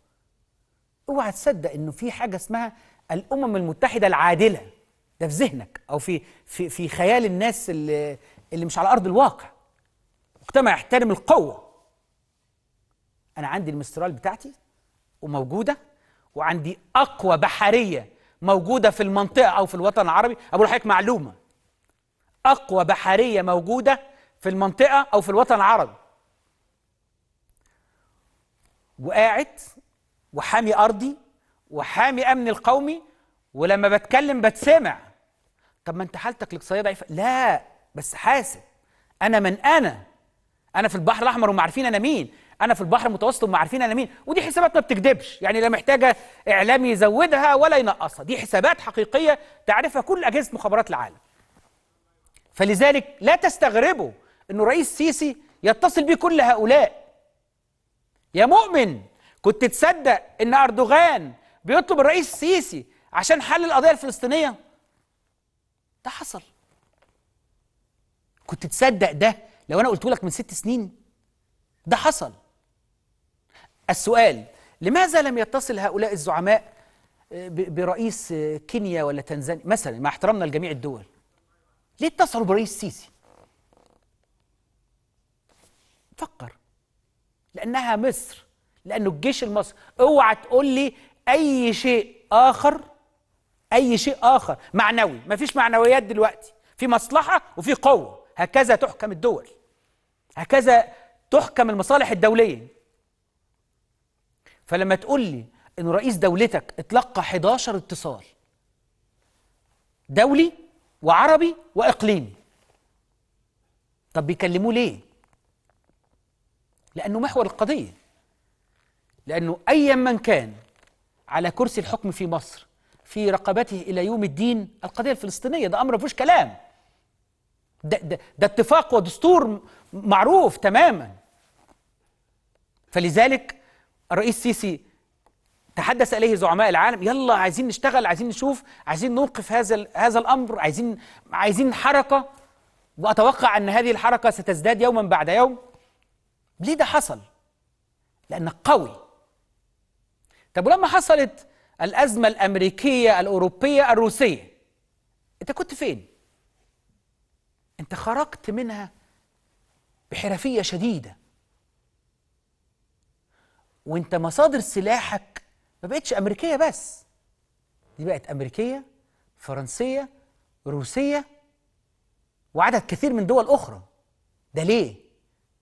اوعى تصدق انه في حاجه اسمها الامم المتحده العادله ده في ذهنك او في في في خيال الناس اللي اللي مش على ارض الواقع مجتمع يحترم القوه انا عندي المسترال بتاعتي وموجوده وعندي اقوى بحريه موجوده في المنطقه او في الوطن العربي اقول لحضرتك معلومه اقوى بحريه موجوده في المنطقه او في الوطن العربي وقاعد وحامي أرضي وحامي أمن القومي ولما بتكلم بتسمع طب ما أنت حالتك الاقتصادية ضعيفة لا بس حاسب أنا من أنا أنا في البحر الأحمر وما عارفين أنا مين أنا في البحر المتوسط وما عارفين أنا مين ودي حسابات ما بتكدبش يعني لا محتاجة إعلام يزودها ولا ينقصها دي حسابات حقيقية تعرفها كل أجهزة مخابرات العالم فلذلك لا تستغربوا أنه رئيس سيسي يتصل بكل هؤلاء يا مؤمن كنت تصدق ان اردوغان بيطلب الرئيس السيسي عشان حل القضيه الفلسطينيه ده حصل كنت تصدق ده لو انا قلت لك من ست سنين ده حصل السؤال لماذا لم يتصل هؤلاء الزعماء برئيس كينيا ولا تنزانيا مثلا مع احترامنا لجميع الدول ليه اتصلوا برئيس السيسي فكر لانها مصر لأنه الجيش المصري اوعى تقول لي أي شيء آخر أي شيء آخر معنوي مفيش معنويات دلوقتي في مصلحة وفي قوة هكذا تحكم الدول هكذا تحكم المصالح الدولية فلما تقول لي أن رئيس دولتك اتلقى 11 اتصال دولي وعربي وإقليمي طب بيكلموه ليه؟ لأنه محور القضية لأنه أيا من كان على كرسي الحكم في مصر في رقبته إلى يوم الدين القضية الفلسطينية ده أمر ما فيهوش كلام ده, ده, ده اتفاق ودستور معروف تماما فلذلك الرئيس سيسي تحدث اليه زعماء العالم يلا عايزين نشتغل عايزين نشوف عايزين نوقف هذا هذا الامر عايزين عايزين حركه واتوقع ان هذه الحركه ستزداد يوما بعد يوم ليه ده حصل لانك قوي طب ولما حصلت الأزمة الأمريكية الأوروبية الروسية أنت كنت فين؟ أنت خرجت منها بحرفية شديدة وأنت مصادر سلاحك ما بقتش أمريكية بس دي بقت أمريكية فرنسية روسية وعدد كثير من دول أخرى ده ليه؟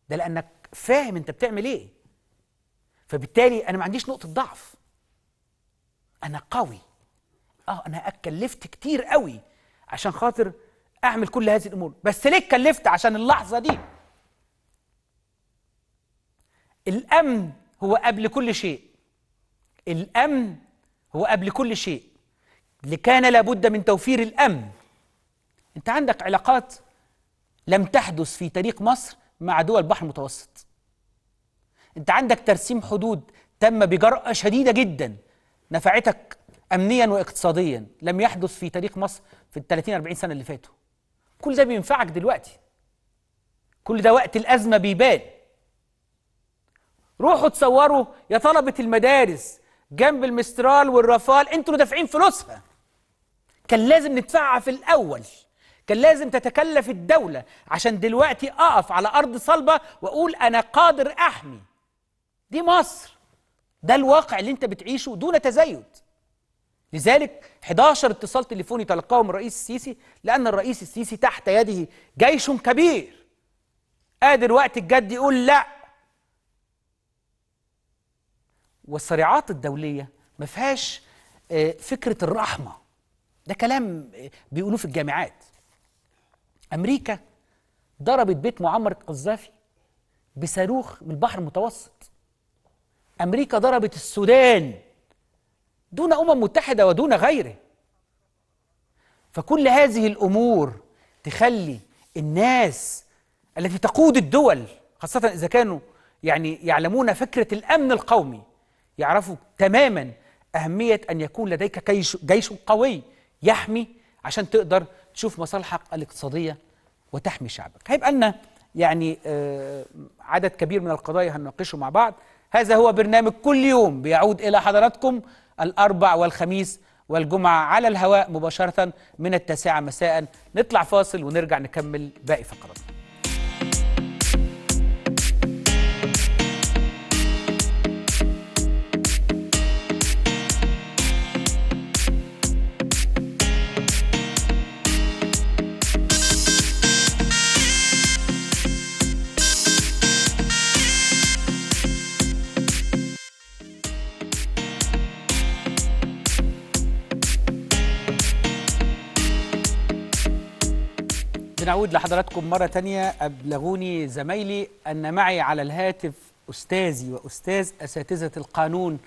ده لأنك فاهم أنت بتعمل إيه فبالتالي أنا ما عنديش نقطة ضعف انا قوي اه انا اتكلفت كتير قوي عشان خاطر اعمل كل هذه الامور بس ليه اتكلفت عشان اللحظه دي الامن هو قبل كل شيء الامن هو قبل كل شيء لكان لابد من توفير الامن انت عندك علاقات لم تحدث في تاريخ مصر مع دول البحر المتوسط انت عندك ترسيم حدود تم بجرأة شديدة جدا نفعتك امنيا واقتصاديا لم يحدث في تاريخ مصر في ال 30 40 سنه اللي فاتوا كل ده بينفعك دلوقتي كل ده وقت الازمه بيبان روحوا تصوروا يا طلبه المدارس جنب المسترال والرفال انتوا اللي دافعين فلوسها كان لازم ندفعها في الاول كان لازم تتكلف الدوله عشان دلوقتي اقف على ارض صلبه واقول انا قادر احمي دي مصر ده الواقع اللي انت بتعيشه دون تزايد لذلك 11 اتصال تليفوني تلقاه من الرئيس السيسي لأن الرئيس السيسي تحت يده جيش كبير قادر وقت الجد يقول لا والصريعات الدولية ما فيهاش آه، فكرة الرحمة ده كلام آه، بيقولوه في الجامعات أمريكا ضربت بيت معمر القذافي بصاروخ من البحر المتوسط أمريكا ضربت السودان دون أمم متحدة ودون غيره فكل هذه الأمور تخلي الناس التي تقود الدول خاصة إذا كانوا يعني يعلمون فكرة الأمن القومي يعرفوا تماما أهمية أن يكون لديك جيش, جيش قوي يحمي عشان تقدر تشوف مصالحك الاقتصادية وتحمي شعبك هيبقى لنا يعني آه، عدد كبير من القضايا هنناقشه مع بعض هذا هو برنامج كل يوم بيعود إلى حضراتكم الأربع والخميس والجمعة على الهواء مباشرة من التاسعة مساء نطلع فاصل ونرجع نكمل باقي فقراتنا نعود لحضراتكم مرة تانية أبلغوني زمايلي أن معي على الهاتف أستاذي وأستاذ أساتذة القانون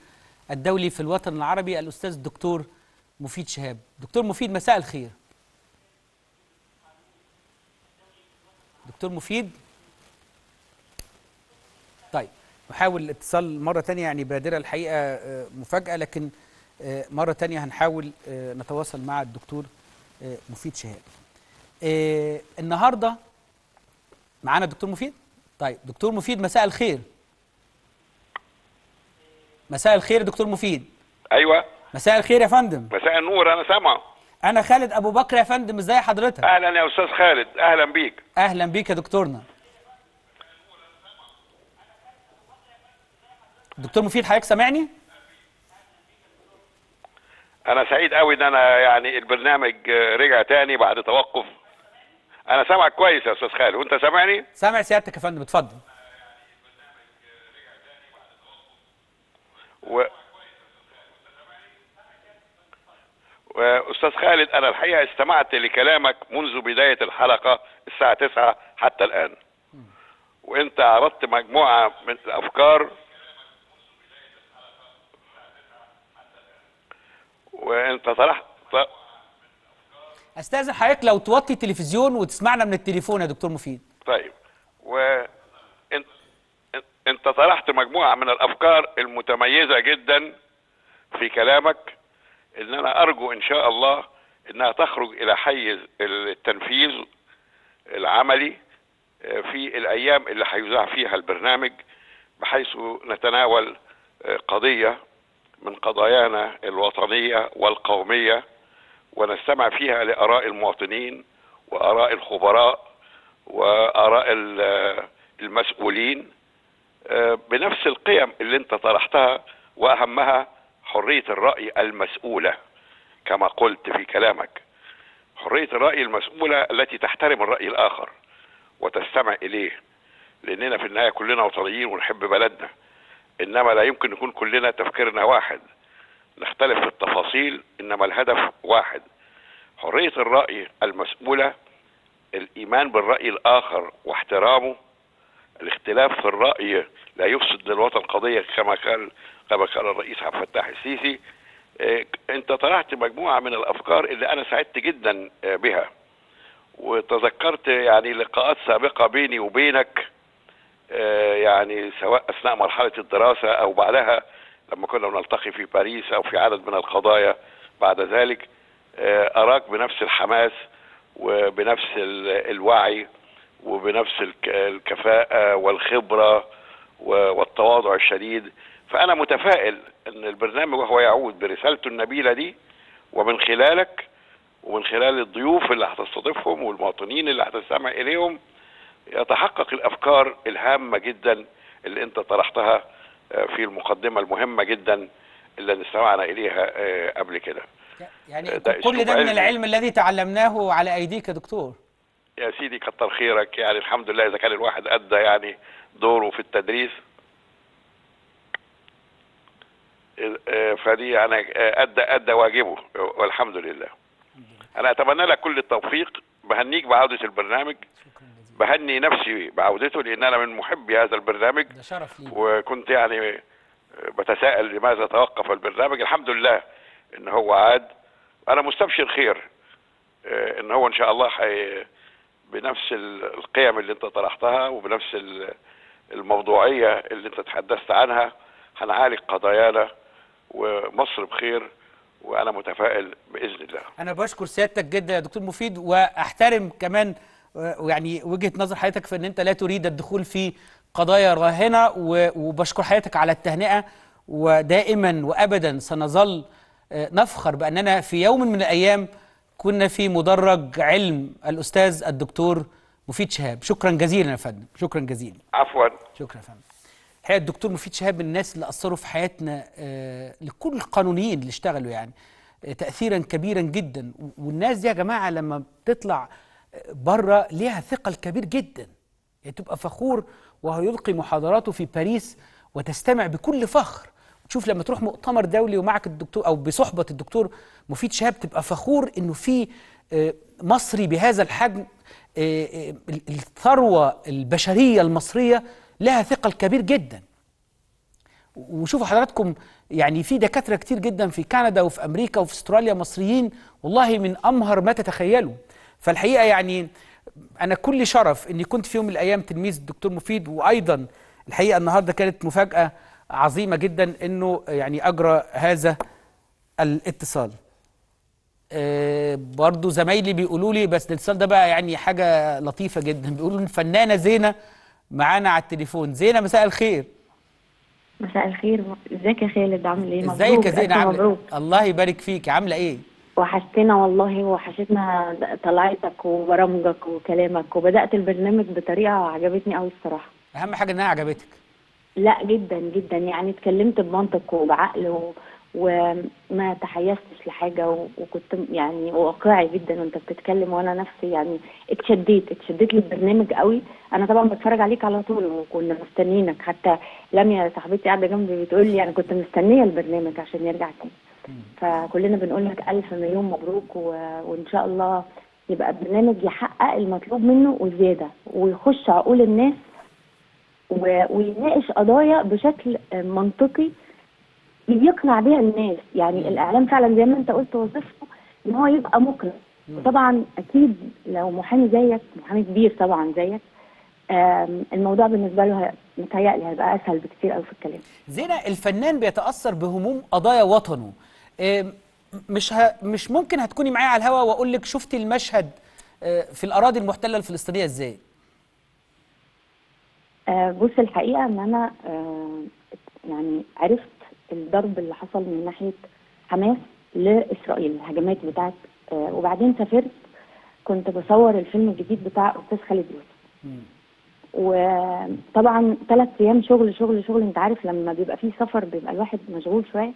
الدولي في الوطن العربي الأستاذ الدكتور مفيد شهاب دكتور مفيد مساء الخير دكتور مفيد طيب نحاول الاتصال مرة تانية يعني بادرة الحقيقة آه، مفاجأة لكن آه، مرة تانية هنحاول آه، نتواصل مع الدكتور مفيد شهاب إيه النهارده معانا الدكتور مفيد طيب دكتور مفيد مساء الخير مساء الخير دكتور مفيد ايوه مساء الخير يا فندم مساء النور انا سامع انا خالد ابو بكر يا فندم ازاي حضرتك اهلا يا استاذ خالد اهلا بيك اهلا بيك يا دكتورنا دكتور مفيد حضرتك سامعني انا سعيد قوي ان انا يعني البرنامج رجع تاني بعد توقف انا سامعك كويس يا استاذ خالد وانت سامعني سامع سيادتك يا فندم اتفضل و... واستاذ خالد انا الحقيقه استمعت لكلامك منذ بدايه الحلقه الساعه 9 حتى الان وانت عرضت مجموعه من الافكار وانت طرحت استاذن حضرتك لو توطي التلفزيون وتسمعنا من التليفون يا دكتور مفيد طيب و انت, انت طرحت مجموعه من الافكار المتميزه جدا في كلامك ان انا ارجو ان شاء الله انها تخرج الى حيز التنفيذ العملي آه، في الايام اللي هيذاع فيها البرنامج بحيث نتناول آه، قضيه من قضايانا الوطنيه والقوميه ونستمع فيها لآراء المواطنين وآراء الخبراء وآراء المسؤولين آه، بنفس القيم اللي انت طرحتها واهمها حريه الراي المسؤوله كما قلت في كلامك حريه الراي المسؤوله التي تحترم الراي الاخر وتستمع اليه لاننا في النهايه كلنا وطنيين ونحب بلدنا انما لا يمكن يكون كلنا تفكيرنا واحد نختلف في التفاصيل إنما الهدف واحد حرية الرأي المسؤولة الإيمان بالرأي الآخر واحترامه الاختلاف في الرأي لا يفسد للوطن قضية كما قال كما قال الرئيس عبد الفتاح السيسي إيه، انت طرحت مجموعة من الأفكار اللي أنا سعدت جدا آه، بها وتذكرت يعني لقاءات سابقة بيني وبينك آه، يعني سواء أثناء مرحلة الدراسة أو بعدها لما كنا نلتقي في باريس أو في عدد من القضايا بعد ذلك آه، أراك بنفس الحماس وبنفس الوعي وبنفس الكفاءة والخبرة والتواضع الشديد فأنا متفائل أن البرنامج وهو يعود برسالته النبيلة دي ومن خلالك ومن خلال الضيوف اللي هتستضيفهم والمواطنين اللي هتستمع إليهم يتحقق الأفكار الهامة جدا اللي أنت طرحتها في المقدمه المهمه جدا اللي استمعنا اليها آه، قبل كده يعني ده آه، كل ده من العلم الذي تعلمناه على ايديك يا دكتور يا سيدي كتر خيرك يعني الحمد لله اذا كان الواحد ادى يعني دوره في التدريس آه، فدي انا ادى ادى واجبه والحمد لله انا اتمنى لك كل التوفيق بهنيك بعوده البرنامج شكرا. بهني نفسي بعودته لان انا من محبي هذا البرنامج ده شرف لي. وكنت يعني بتساءل لماذا توقف البرنامج الحمد لله ان هو عاد انا مستبشر خير آه، ان هو ان شاء الله حي بنفس القيم اللي انت طرحتها وبنفس الموضوعيه اللي انت تحدثت عنها هنعالج قضايانا ومصر بخير وانا متفائل باذن الله. انا بشكر سيادتك جدا يا دكتور مفيد واحترم كمان ويعني وجهه نظر حضرتك في ان انت لا تريد الدخول في قضايا راهنه وبشكر حضرتك على التهنئه ودائما وابدا سنظل آه، نفخر باننا في يوم من الايام كنا في مدرج علم الاستاذ الدكتور مفيد شهاب شكرا جزيلا يا فندم شكرا جزيلا عفوا شكرا يا فندم الحقيقه الدكتور مفيد شهاب من الناس اللي اثروا في حياتنا آه، لكل القانونيين اللي اشتغلوا يعني آه، تاثيرا كبيرا جدا والناس دي يا جماعه لما بتطلع بره ليها ثقل كبير جدا يعني تبقى فخور وهو يلقي محاضراته في باريس وتستمع بكل فخر تشوف لما تروح مؤتمر دولي ومعك الدكتور او بصحبه الدكتور مفيد شهاب تبقى فخور انه في آه، مصري بهذا الحجم آه، آه، الثروه البشريه المصريه لها ثقل كبير جدا وشوفوا حضراتكم يعني في دكاتره كتير جدا في كندا وفي امريكا وفي استراليا مصريين والله من امهر ما تتخيلوا فالحقيقه يعني انا كل شرف اني كنت في يوم من الايام تلميذ الدكتور مفيد وايضا الحقيقه النهارده كانت مفاجاه عظيمه جدا انه يعني اجرى هذا الاتصال أه برضو زمايلي بيقولوا لي بس الاتصال ده بقى يعني حاجه لطيفه جدا بيقولوا الفنانه زينه معانا على التليفون زينه مساء الخير مساء الخير ازيك يا خالد عامل ايه مبروك ازيك يا زينه عامله إيه؟ الله يبارك فيك عامله ايه وحشتنا والله وحشتنا طلعتك وبرامجك وكلامك وبدات البرنامج بطريقه عجبتني قوي الصراحه اهم حاجه انها عجبتك لا جدا جدا يعني اتكلمت بمنطق وبعقل و... وما تحيزتش لحاجه و... وكنت يعني واقعي جدا وانت بتتكلم وانا نفسي يعني اتشديت اتشديت للبرنامج قوي انا طبعا بتفرج عليك على طول وكنا مستنيينك حتى لميا صاحبتي قاعده جنبي بتقول لي انا يعني كنت مستنيه البرنامج عشان يرجع تاني فكلنا بنقول لك الف مليون مبروك و... وان شاء الله يبقى برنامج يحقق المطلوب منه وزياده ويخش عقول الناس و... ويناقش قضايا بشكل منطقي يقنع بيها الناس يعني الاعلام فعلا زي ما انت قلت وظيفته ان هو يبقى مقنع طبعا اكيد لو محامي زيك محامي كبير طبعا زيك الموضوع بالنسبه له متهيألي هيبقى اسهل بكتير قوي في الكلام زينه الفنان بيتاثر بهموم قضايا وطنه آه، مش ه... مش ممكن هتكوني معايا على الهوا واقول لك شفتي المشهد آه، في الاراضي المحتله الفلسطينيه ازاي آه، بص الحقيقه ان انا يعني عرفت الضرب اللي حصل من ناحيه حماس لاسرائيل الهجمات بتاعت وبعدين سافرت كنت بصور الفيلم الجديد بتاع استاذ خالد يوسف وطبعا ثلاث ايام شغل شغل شغل انت عارف لما بيبقى فيه سفر بيبقى الواحد مشغول شويه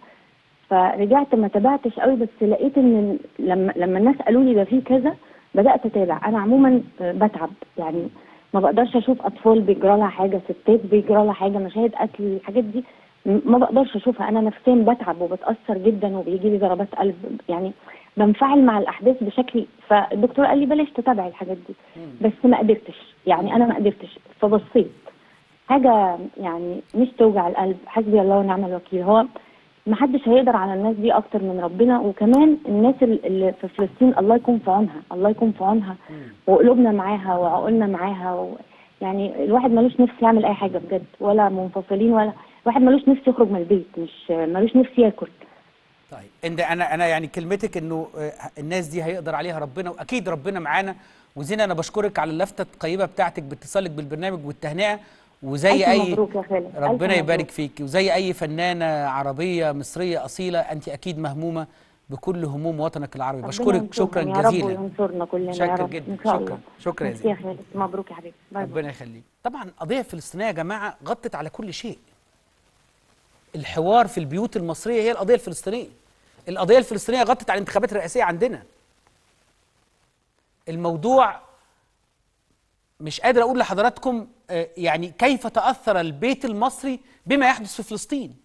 فرجعت ما تابعتش قوي بس لقيت ان لما لما الناس قالوا لي ده في كذا بدات اتابع انا عموما بتعب يعني ما بقدرش اشوف اطفال بيجرى لها حاجه ستات بيجرى لها حاجه مشاهد قتل الحاجات دي ما بقدرش اشوفها انا نفسيا بتعب وبتاثر جدا وبيجي لي ضربات قلب يعني بنفعل مع الاحداث بشكل فالدكتور قال لي بلاش تتابعي الحاجات دي بس ما قدرتش يعني انا ما قدرتش فبصيت حاجه يعني مش توجع القلب حسبي الله ونعم الوكيل هو محدش هيقدر على الناس دي اكتر من ربنا وكمان الناس اللي في فلسطين الله يكون في عونها الله يكون في عونها وقلوبنا معاها وعقولنا معاها و... يعني الواحد ملوش نفس يعمل اي حاجه بجد ولا منفصلين ولا الواحد ملوش نفس يخرج من البيت مش ملوش نفس ياكل طيب انت انا انا يعني كلمتك انه آه، الناس دي هيقدر عليها ربنا واكيد ربنا معانا وزينه انا بشكرك على اللفته القيمه بتاعتك باتصالك بالبرنامج والتهنئه وزي اي مبروك يا خالد ربنا يبارك فيك وزي اي فنانه عربيه مصريه اصيله انت اكيد مهمومه بكل هموم وطنك العربي بشكرك شكرا جزيلا يا رب كلنا يا رب جدا شكرا شكرا يا مبروك يا حبيبي ربنا يخليك طبعا قضيه فلسطينيه يا جماعه غطت على كل شيء الحوار في البيوت المصريه هي القضيه الفلسطينيه القضيه الفلسطينيه غطت على الانتخابات الرئاسيه عندنا الموضوع مش قادر اقول لحضراتكم آه، يعني كيف تأثر البيت المصري بما يحدث في فلسطين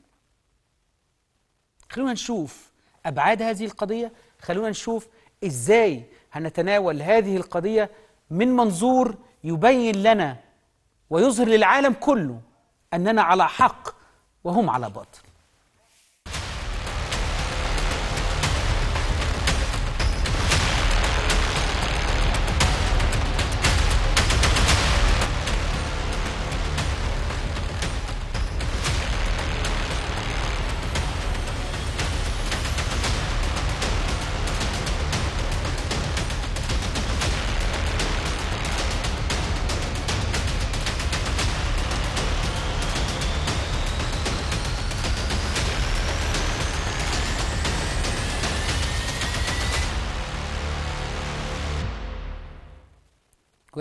خلونا نشوف أبعاد هذه القضية خلونا نشوف إزاي هنتناول هذه القضية من منظور يبين لنا ويظهر للعالم كله أننا على حق وهم على باطل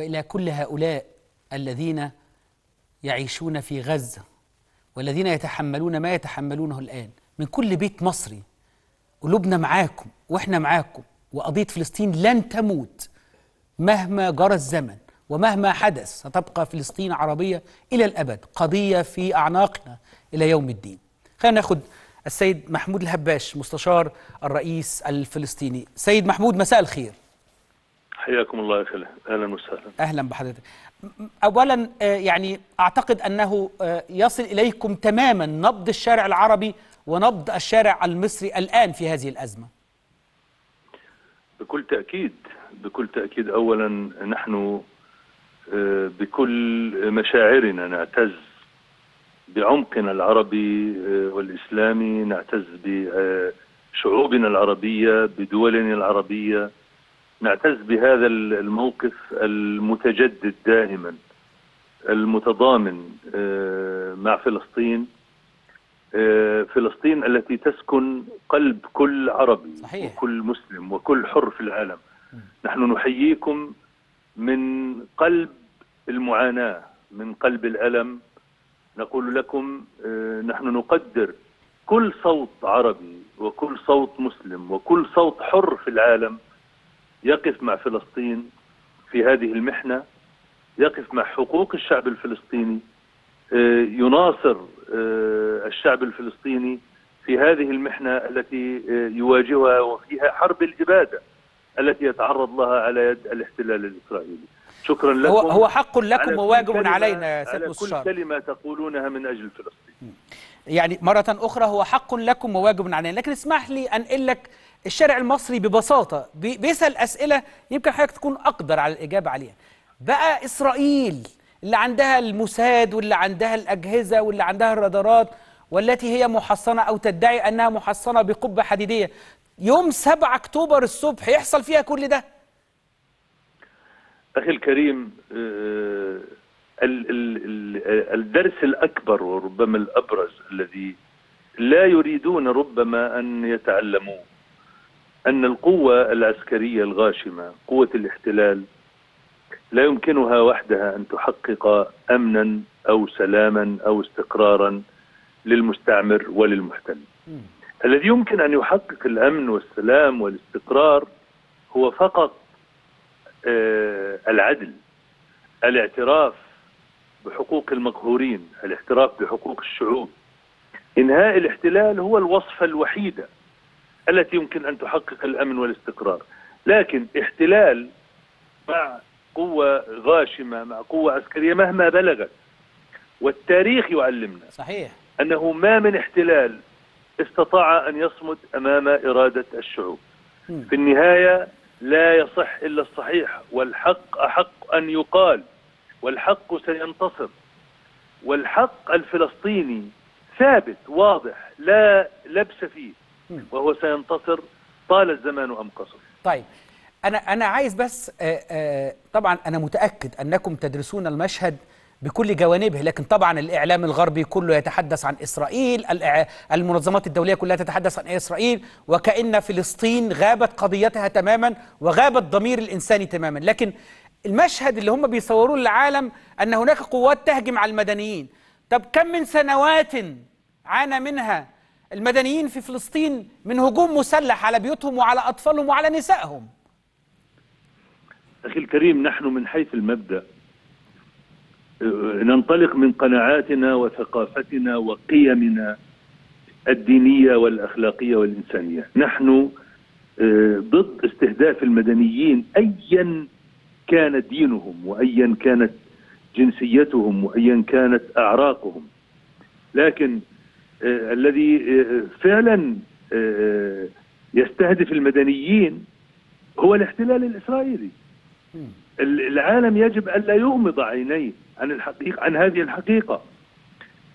وإلى كل هؤلاء الذين يعيشون في غزة والذين يتحملون ما يتحملونه الآن من كل بيت مصري قلوبنا معاكم وإحنا معاكم وقضية فلسطين لن تموت مهما جرى الزمن ومهما حدث ستبقى فلسطين عربية إلى الأبد قضية في أعناقنا إلى يوم الدين خلينا ناخد السيد محمود الهباش مستشار الرئيس الفلسطيني سيد محمود مساء الخير حياكم الله يا فله اهلا وسهلا اهلا بحضرتك اولا آه، يعني اعتقد انه آه، يصل اليكم تماما نبض الشارع العربي ونبض الشارع المصري الان في هذه الازمه بكل تاكيد بكل تاكيد اولا نحن آه، بكل مشاعرنا نعتز بعمقنا العربي والاسلامي نعتز بشعوبنا العربيه بدولنا العربيه نعتز بهذا الموقف المتجدد دائما المتضامن آه، مع فلسطين آه، فلسطين التي تسكن قلب كل عربي صحيح. وكل مسلم وكل حر في العالم نحن نحييكم من قلب المعاناة من قلب الألم نقول لكم آه، نحن نقدر كل صوت عربي وكل صوت مسلم وكل صوت حر في العالم يقف مع فلسطين في هذه المحنة يقف مع حقوق الشعب الفلسطيني آه، يناصر آه، الشعب الفلسطيني في هذه المحنة التي آه، يواجهها وفيها حرب الإبادة التي يتعرض لها على يد الاحتلال الإسرائيلي شكرا لكم هو, هو حق لكم وواجب علينا سيد على كل كلمة تقولونها من أجل فلسطين يعني مرة أخرى هو حق لكم وواجب علينا لكن اسمح لي أنقل لك الشارع المصري ببساطه بيسال اسئله يمكن حضرتك تكون اقدر على الاجابه عليها بقى اسرائيل اللي عندها الموساد واللي عندها الاجهزه واللي عندها الرادارات والتي هي محصنه او تدعي انها محصنه بقبه حديديه يوم 7 اكتوبر الصبح يحصل فيها كل ده اخي الكريم آه، الدرس الاكبر وربما الابرز الذي لا يريدون ربما ان يتعلموه أن القوة العسكرية الغاشمة قوة الاحتلال لا يمكنها وحدها أن تحقق أمنا أو سلاما أو استقرارا للمستعمر وللمحتل الذي يمكن أن يحقق الأمن والسلام والاستقرار هو فقط آه، العدل الاعتراف بحقوق المقهورين الاعتراف بحقوق الشعوب انهاء الاحتلال هو الوصفه الوحيده التي يمكن أن تحقق الأمن والاستقرار لكن احتلال مع قوة غاشمة مع قوة عسكرية مهما بلغت والتاريخ يعلمنا صحيح أنه ما من احتلال استطاع أن يصمد أمام إرادة الشعوب م. في النهاية لا يصح إلا الصحيح والحق أحق أن يقال والحق سينتصر والحق الفلسطيني ثابت واضح لا لبس فيه وهو سينتصر طال الزمان أم قصر طيب أنا أنا عايز بس آه، آه، طبعا أنا متأكد أنكم تدرسون المشهد بكل جوانبه لكن طبعا الإعلام الغربي كله يتحدث عن إسرائيل آه، المنظمات الدولية كلها تتحدث عن إسرائيل وكأن فلسطين غابت قضيتها تماما وغابت ضمير الإنساني تماما لكن المشهد اللي هم بيصوروه للعالم أن هناك قوات تهجم على المدنيين طب كم من سنوات عانى منها المدنيين في فلسطين من هجوم مسلح على بيوتهم وعلى أطفالهم وعلى نسائهم أخي الكريم نحن من حيث المبدأ آه، ننطلق من قناعاتنا وثقافتنا وقيمنا الدينية والأخلاقية والإنسانية نحن آه، ضد استهداف المدنيين أيا كان دينهم وأيا كانت جنسيتهم وأيا كانت أعراقهم لكن آه، الذي آه، فعلا آه، يستهدف المدنيين هو الاحتلال الاسرائيلي. العالم يجب الا يغمض عينيه عن الحقيقه عن هذه الحقيقه.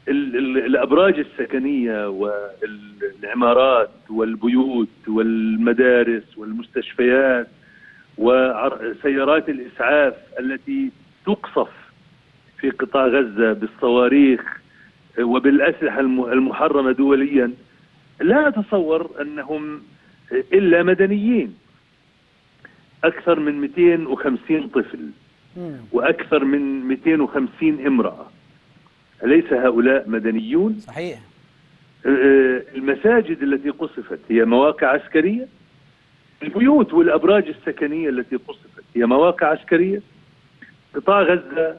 الابراج السكنيه والعمارات والبيوت والمدارس والمستشفيات وسيارات الاسعاف التي تقصف في قطاع غزه بالصواريخ وبالأسلحة المحرمة دوليا لا أتصور أنهم إلا مدنيين أكثر من 250 طفل وأكثر من 250 امرأة أليس هؤلاء مدنيون؟ صحيح أه، أه، المساجد التي قصفت هي مواقع عسكرية البيوت والأبراج السكنية التي قصفت هي مواقع عسكرية قطاع غزة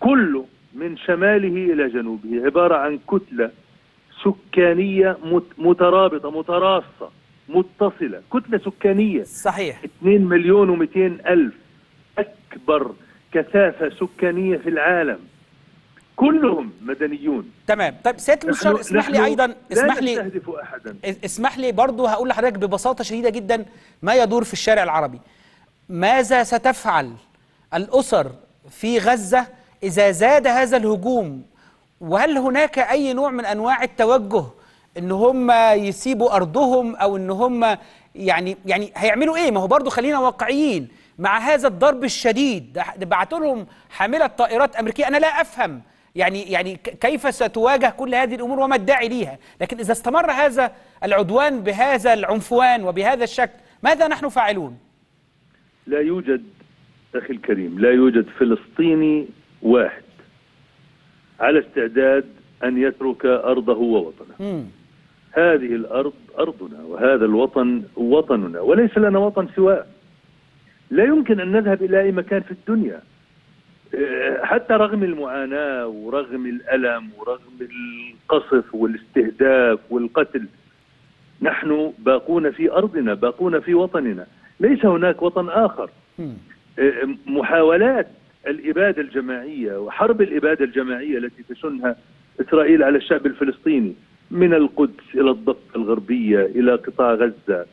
كله من شماله إلى جنوبه عبارة عن كتلة سكانية مترابطة متراصة متصلة كتلة سكانية صحيح 2 مليون و200 ألف أكبر كثافة سكانية في العالم كلهم مدنيون تمام طيب سياده المستشار اسمح لي ايضا اسمح لي احدا اسمح لي برضه هقول لحضرتك ببساطه شديده جدا ما يدور في الشارع العربي ماذا ستفعل الاسر في غزه إذا زاد هذا الهجوم وهل هناك أي نوع من أنواع التوجه إن هم يسيبوا أرضهم أو إن هم يعني يعني هيعملوا إيه ما هو برضه خلينا واقعيين مع هذا الضرب الشديد بعتوا لهم حاملة طائرات أمريكية أنا لا أفهم يعني يعني كيف ستواجه كل هذه الامور وما الداعي ليها لكن اذا استمر هذا العدوان بهذا العنفوان وبهذا الشكل ماذا نحن فاعلون لا يوجد اخي الكريم لا يوجد فلسطيني واحد على استعداد أن يترك أرضه ووطنه مم. هذه الأرض أرضنا وهذا الوطن وطننا وليس لنا وطن سواه لا يمكن أن نذهب إلى أي مكان في الدنيا آه، حتى رغم المعاناة ورغم الألم ورغم القصف والاستهداف والقتل نحن باقون في أرضنا باقون في وطننا ليس هناك وطن آخر آه، محاولات الإبادة الجماعية وحرب الإبادة الجماعية التي تشنها إسرائيل على الشعب الفلسطيني من القدس إلى الضفة الغربية إلى قطاع غزة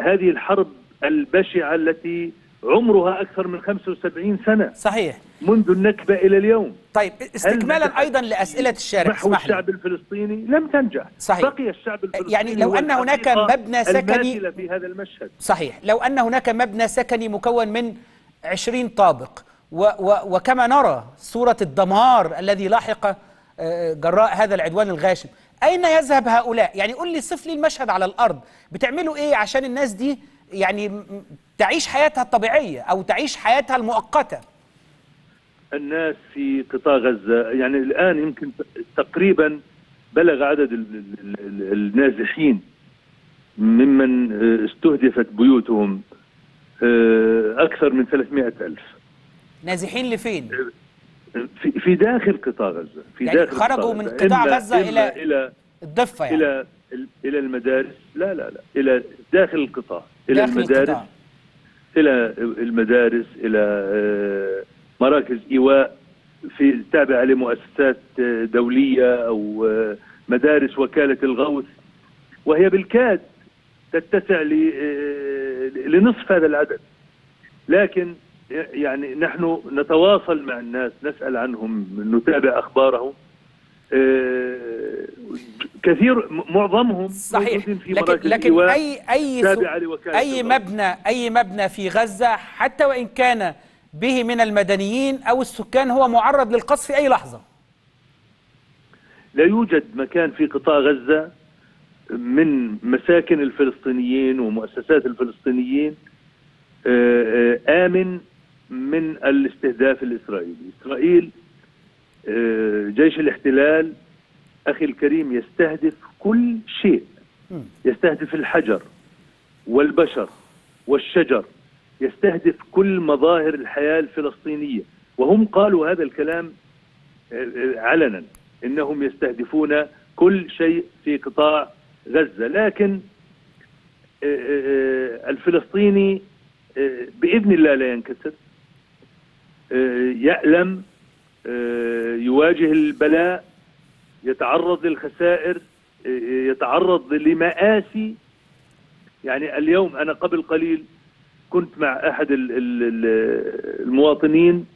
هذه الحرب البشعة التي عمرها أكثر من 75 سنة صحيح منذ النكبة إلى اليوم طيب استكمالا أيضا لأسئلة الشارع محو الشعب الفلسطيني لم تنجح صحيح بقي الشعب الفلسطيني يعني لو أن هناك مبنى سكني في هذا المشهد صحيح لو أن هناك مبنى سكني مكون من 20 طابق و و وكما نرى صورة الدمار الذي لاحق آه، جراء هذا العدوان الغاشم أين يذهب هؤلاء؟ يعني قل لي صف لي المشهد على الأرض بتعملوا إيه عشان الناس دي يعني تعيش حياتها الطبيعية أو تعيش حياتها المؤقتة الناس في قطاع غزة يعني الآن يمكن تقريبا بلغ عدد النازحين ممن آه، استهدفت بيوتهم آه، أكثر من 300 ألف نازحين لفين؟ في, في داخل قطاع غزه في يعني داخل خرجوا قطاع من قطاع غزه إلى, الى الضفه يعني الى الى المدارس لا لا لا الى داخل القطاع الى داخل المدارس القطاع. الى المدارس الى آه، مراكز ايواء في تابعه لمؤسسات آه، دوليه او آه، مدارس وكاله الغوث وهي بالكاد تتسع لنصف هذا العدد لكن يعني نحن نتواصل مع الناس نسأل عنهم نتابع أخبارهم آه، كثير معظمهم صحيح في لكن, لكن اي اي اي مبنى اي مبنى في غزه حتى وان كان به من المدنيين او السكان هو معرض للقصف في اي لحظه لا يوجد مكان في قطاع غزه من مساكن الفلسطينيين ومؤسسات الفلسطينيين آه، آه، امن من الاستهداف الاسرائيلي، اسرائيل آه، جيش الاحتلال اخي الكريم يستهدف كل شيء يستهدف الحجر والبشر والشجر يستهدف كل مظاهر الحياه الفلسطينيه وهم قالوا هذا الكلام آه، آه، علنا انهم يستهدفون كل شيء في قطاع غزه لكن الفلسطيني باذن الله لا ينكسر آه، يألم آه، يواجه البلاء يتعرض للخسائر آه، يتعرض لمآسي يعني اليوم أنا قبل قليل كنت مع أحد المواطنين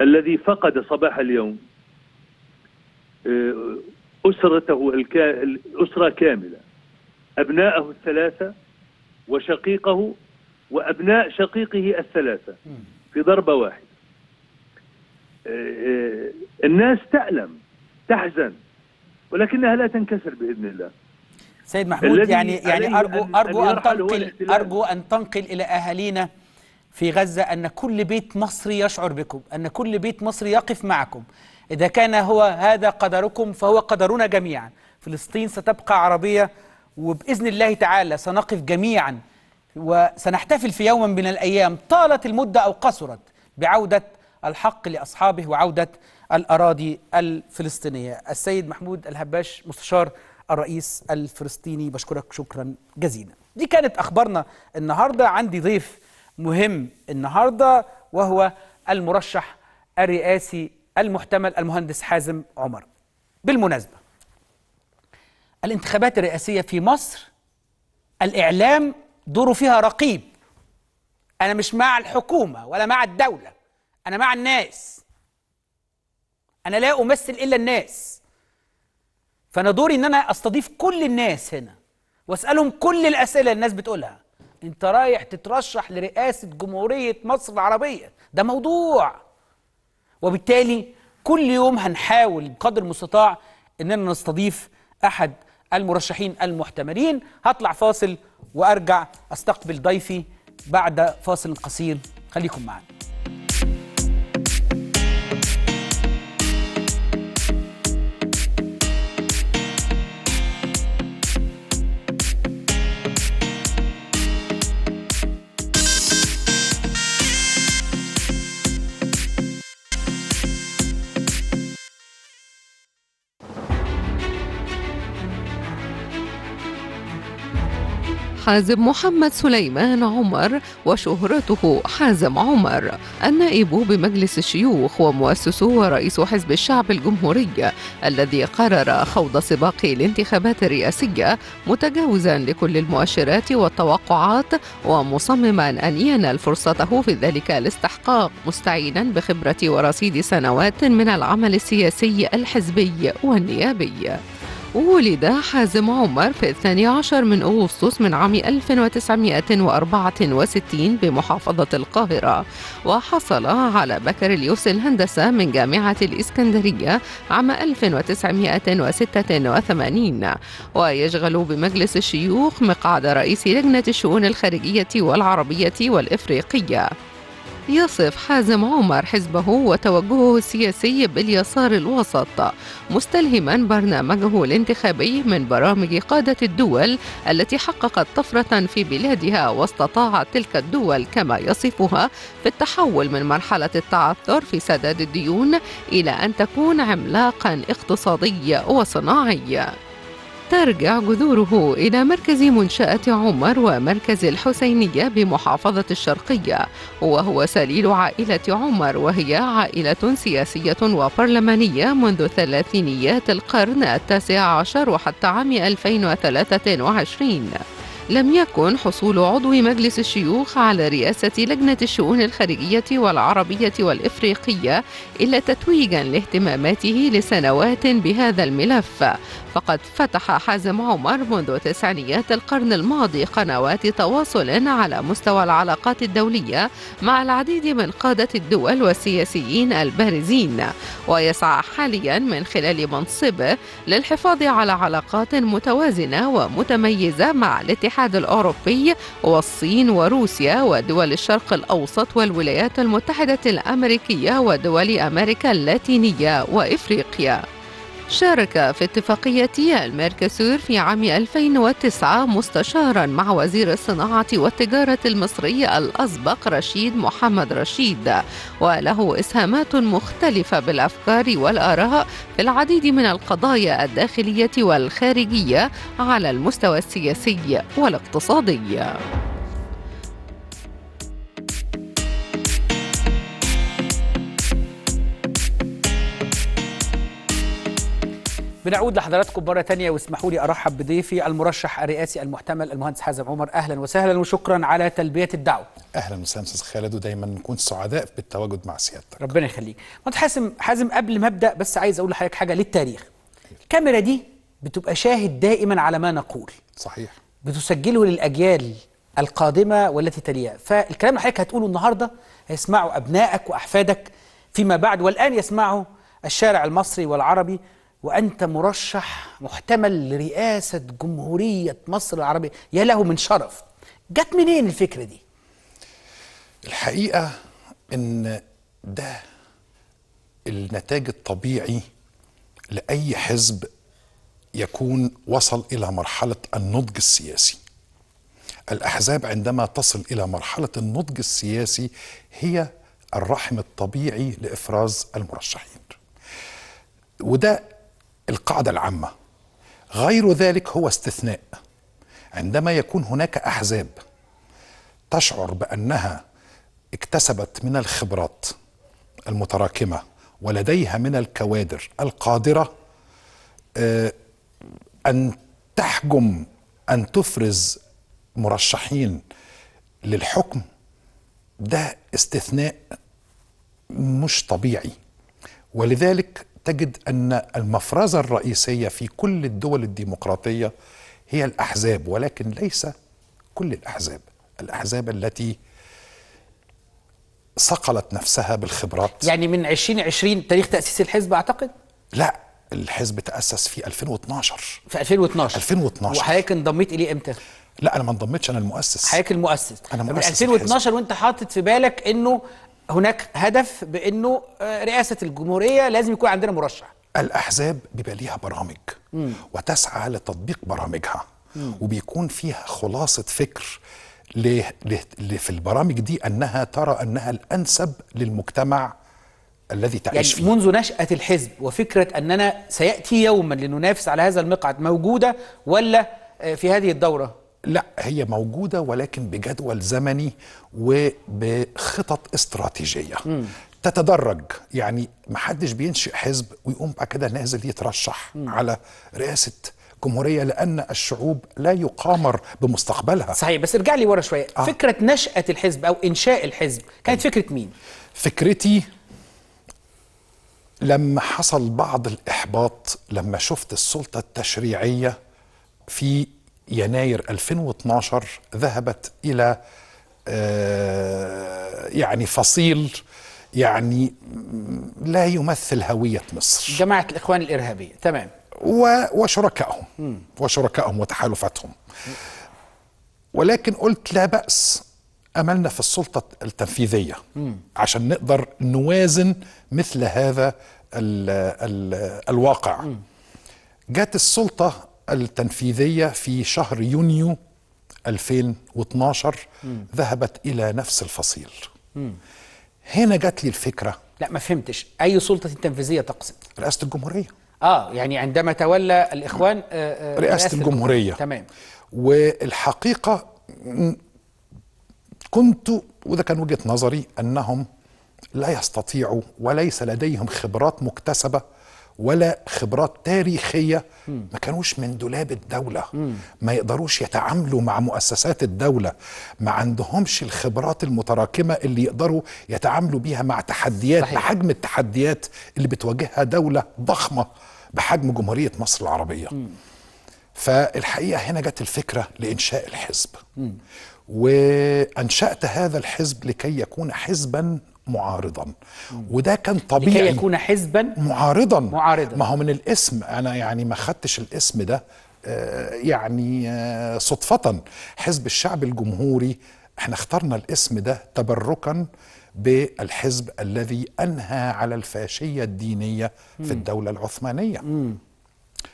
الذي فقد صباح اليوم أسرته الأسرة كاملة أبناءه الثلاثة وشقيقه وأبناء شقيقه الثلاثة في ضربة واحدة آه، آه، الناس تألم تحزن ولكنها لا تنكسر باذن الله سيد محمود يعني يعني ارجو ارجو ان تنقل ارجو ان تنقل الى اهالينا في غزه ان كل بيت مصري يشعر بكم ان كل بيت مصري يقف معكم اذا كان هو هذا قدركم فهو قدرنا جميعا فلسطين ستبقى عربيه وباذن الله تعالى سنقف جميعا وسنحتفل في يوم من الايام طالت المده او قصرت بعوده الحق لاصحابه وعوده الاراضي الفلسطينيه. السيد محمود الهباش مستشار الرئيس الفلسطيني بشكرك شكرا جزيلا. دي كانت اخبارنا النهارده عندي ضيف مهم النهارده وهو المرشح الرئاسي المحتمل المهندس حازم عمر. بالمناسبه الانتخابات الرئاسيه في مصر الاعلام دوره فيها رقيب انا مش مع الحكومه ولا مع الدوله أنا مع الناس أنا لا أمثل إلا الناس فأنا دوري إن أنا أستضيف كل الناس هنا وأسألهم كل الأسئلة الناس بتقولها أنت رايح تترشح لرئاسة جمهورية مصر العربية ده موضوع وبالتالي كل يوم هنحاول بقدر المستطاع إننا نستضيف أحد المرشحين المحتملين هطلع فاصل وأرجع أستقبل ضيفي بعد فاصل قصير خليكم معنا حازم محمد سليمان عمر وشهرته حازم عمر النائب بمجلس الشيوخ ومؤسس ورئيس حزب الشعب الجمهوري الذي قرر خوض سباق الانتخابات الرئاسية متجاوزا لكل المؤشرات والتوقعات ومصمما أن ينال فرصته في ذلك الاستحقاق مستعينا بخبرة ورصيد سنوات من العمل السياسي الحزبي والنيابي ولد حازم عمر في الثاني عشر من أغسطس من عام 1964 بمحافظة القاهرة وحصل على بكالوريوس الهندسة من جامعة الإسكندرية عام 1986 ويشغل بمجلس الشيوخ مقعد رئيس لجنة الشؤون الخارجية والعربية والإفريقية يصف حازم عمر حزبه وتوجهه السياسي باليسار الوسط مستلهما برنامجه الانتخابي من برامج قادة الدول التي حققت طفرة في بلادها واستطاعت تلك الدول كما يصفها في التحول من مرحلة التعثر في سداد الديون إلى أن تكون عملاقا اقتصادي وصناعي ترجع جذوره إلى مركز منشأة عمر ومركز الحسينية بمحافظة الشرقية وهو سليل عائلة عمر وهي عائلة سياسية وبرلمانية منذ ثلاثينيات القرن التاسع عشر وحتى عام 2023 لم يكن حصول عضو مجلس الشيوخ على رئاسة لجنة الشؤون الخارجية والعربية والإفريقية إلا تتويجا لاهتماماته لسنوات بهذا الملف فقد فتح حازم عمر منذ تسعينيات القرن الماضي قنوات تواصل على مستوى العلاقات الدولية مع العديد من قادة الدول والسياسيين البارزين ويسعى حاليا من خلال منصبه للحفاظ على علاقات متوازنة ومتميزة مع الاتحاد الأوروبي والصين وروسيا ودول الشرق الأوسط والولايات المتحدة الأمريكية ودول أمريكا اللاتينية وإفريقيا شارك في اتفاقية الميركسور في عام 2009 مستشارا مع وزير الصناعة والتجارة المصري الأسبق رشيد محمد رشيد وله إسهامات مختلفة بالأفكار والآراء في العديد من القضايا الداخلية والخارجية على المستوى السياسي والاقتصادي بنعود لحضراتكم مرة تانية واسمحوا لي أرحب بضيفي المرشح الرئاسي المحتمل المهندس حازم عمر أهلا وسهلا وشكرا على تلبية الدعوة أهلا وسهلا أستاذ خالد ودايما نكون سعداء بالتواجد مع سيادتك ربنا يخليك مهندس حازم حازم قبل ما أبدأ بس عايز أقول لحضرتك حاجة للتاريخ الكاميرا دي بتبقى شاهد دائما على ما نقول صحيح بتسجله للأجيال القادمة والتي تليها فالكلام اللي حضرتك هتقوله النهاردة هيسمعه أبنائك وأحفادك فيما بعد والآن يسمعه الشارع المصري والعربي وأنت مرشح محتمل لرئاسة جمهورية مصر العربية يا له من شرف جت منين الفكرة دي؟ الحقيقة إن ده النتاج الطبيعي لأي حزب يكون وصل إلى مرحلة النضج السياسي الأحزاب عندما تصل إلى مرحلة النضج السياسي هي الرحم الطبيعي لإفراز المرشحين وده القاعدة العامة غير ذلك هو استثناء عندما يكون هناك أحزاب تشعر بأنها اكتسبت من الخبرات المتراكمة ولديها من الكوادر القادرة آه، أن تحجم أن تفرز مرشحين للحكم ده استثناء مش طبيعي ولذلك تجد أن المفرزة الرئيسية في كل الدول الديمقراطية هي الأحزاب ولكن ليس كل الأحزاب الأحزاب التي صقلت نفسها بالخبرات يعني من 2020 تاريخ تأسيس الحزب أعتقد؟ لا الحزب تأسس في 2012 في 2012 2012 وحضرتك انضميت إليه إمتى؟ لا انا ما انضميتش انا المؤسس حضرتك المؤسس انا مؤسس 2012 الحزب. وانت حاطط في بالك انه هناك هدف بانه آه، رئاسه الجمهوريه لازم يكون عندنا مرشح الاحزاب بيبقى ليها برامج مم. وتسعى لتطبيق برامجها مم. وبيكون فيها خلاصه فكر ليه ليه في البرامج دي انها ترى انها الانسب للمجتمع الذي تعيش يعني فيه منذ نشأة الحزب وفكرة أننا سيأتي يوما لننافس على هذا المقعد موجودة ولا آه، في هذه الدورة؟ لا هي موجودة ولكن بجدول زمني وبخطط استراتيجية م. تتدرج يعني محدش بينشئ حزب ويقوم بعد كده نازل يترشح م. على رئاسة جمهورية لأن الشعوب لا يقامر بمستقبلها صحيح بس ارجع لي ورا شوية آه. فكرة نشأة الحزب أو إنشاء الحزب كانت طيب. فكرة مين؟ فكرتي لما حصل بعض الإحباط لما شفت السلطة التشريعية في يناير 2012 ذهبت إلى آه، يعني فصيل يعني لا يمثل هوية مصر جماعة الإخوان الإرهابية تمام وشركائهم وشركائهم وتحالفاتهم ولكن قلت لا بأس أملنا في السلطة التنفيذية عشان نقدر نوازن مثل هذا الـ الـ الواقع جات السلطة التنفيذية في شهر يونيو 2012 مم. ذهبت إلى نفس الفصيل مم. هنا جات لي الفكرة لا ما فهمتش أي سلطة تنفيذية تقصد؟ رئاسة الجمهورية آه يعني عندما تولى الإخوان آه, آه، رئاسة, رئاسة الجمهورية. الجمهورية تمام والحقيقة كنت وده كان وجهة نظري أنهم لا يستطيعوا وليس لديهم خبرات مكتسبة ولا خبرات تاريخية ما كانوش من دولاب الدولة ما يقدروش يتعاملوا مع مؤسسات الدولة ما عندهمش الخبرات المتراكمة اللي يقدروا يتعاملوا بيها مع تحديات صحيح. بحجم التحديات اللي بتواجهها دولة ضخمة بحجم جمهورية مصر العربية م. فالحقيقة هنا جت الفكرة لإنشاء الحزب م. وأنشأت هذا الحزب لكي يكون حزبا معارضا وده كان طبيعي لكي يكون حزبا معارضا معارضا ما هو من الاسم انا يعني ما خدتش الاسم ده آه، يعني آه، صدفة حزب الشعب الجمهوري احنا اخترنا الاسم ده تبركا بالحزب الذي انهى على الفاشية الدينية في الدولة العثمانية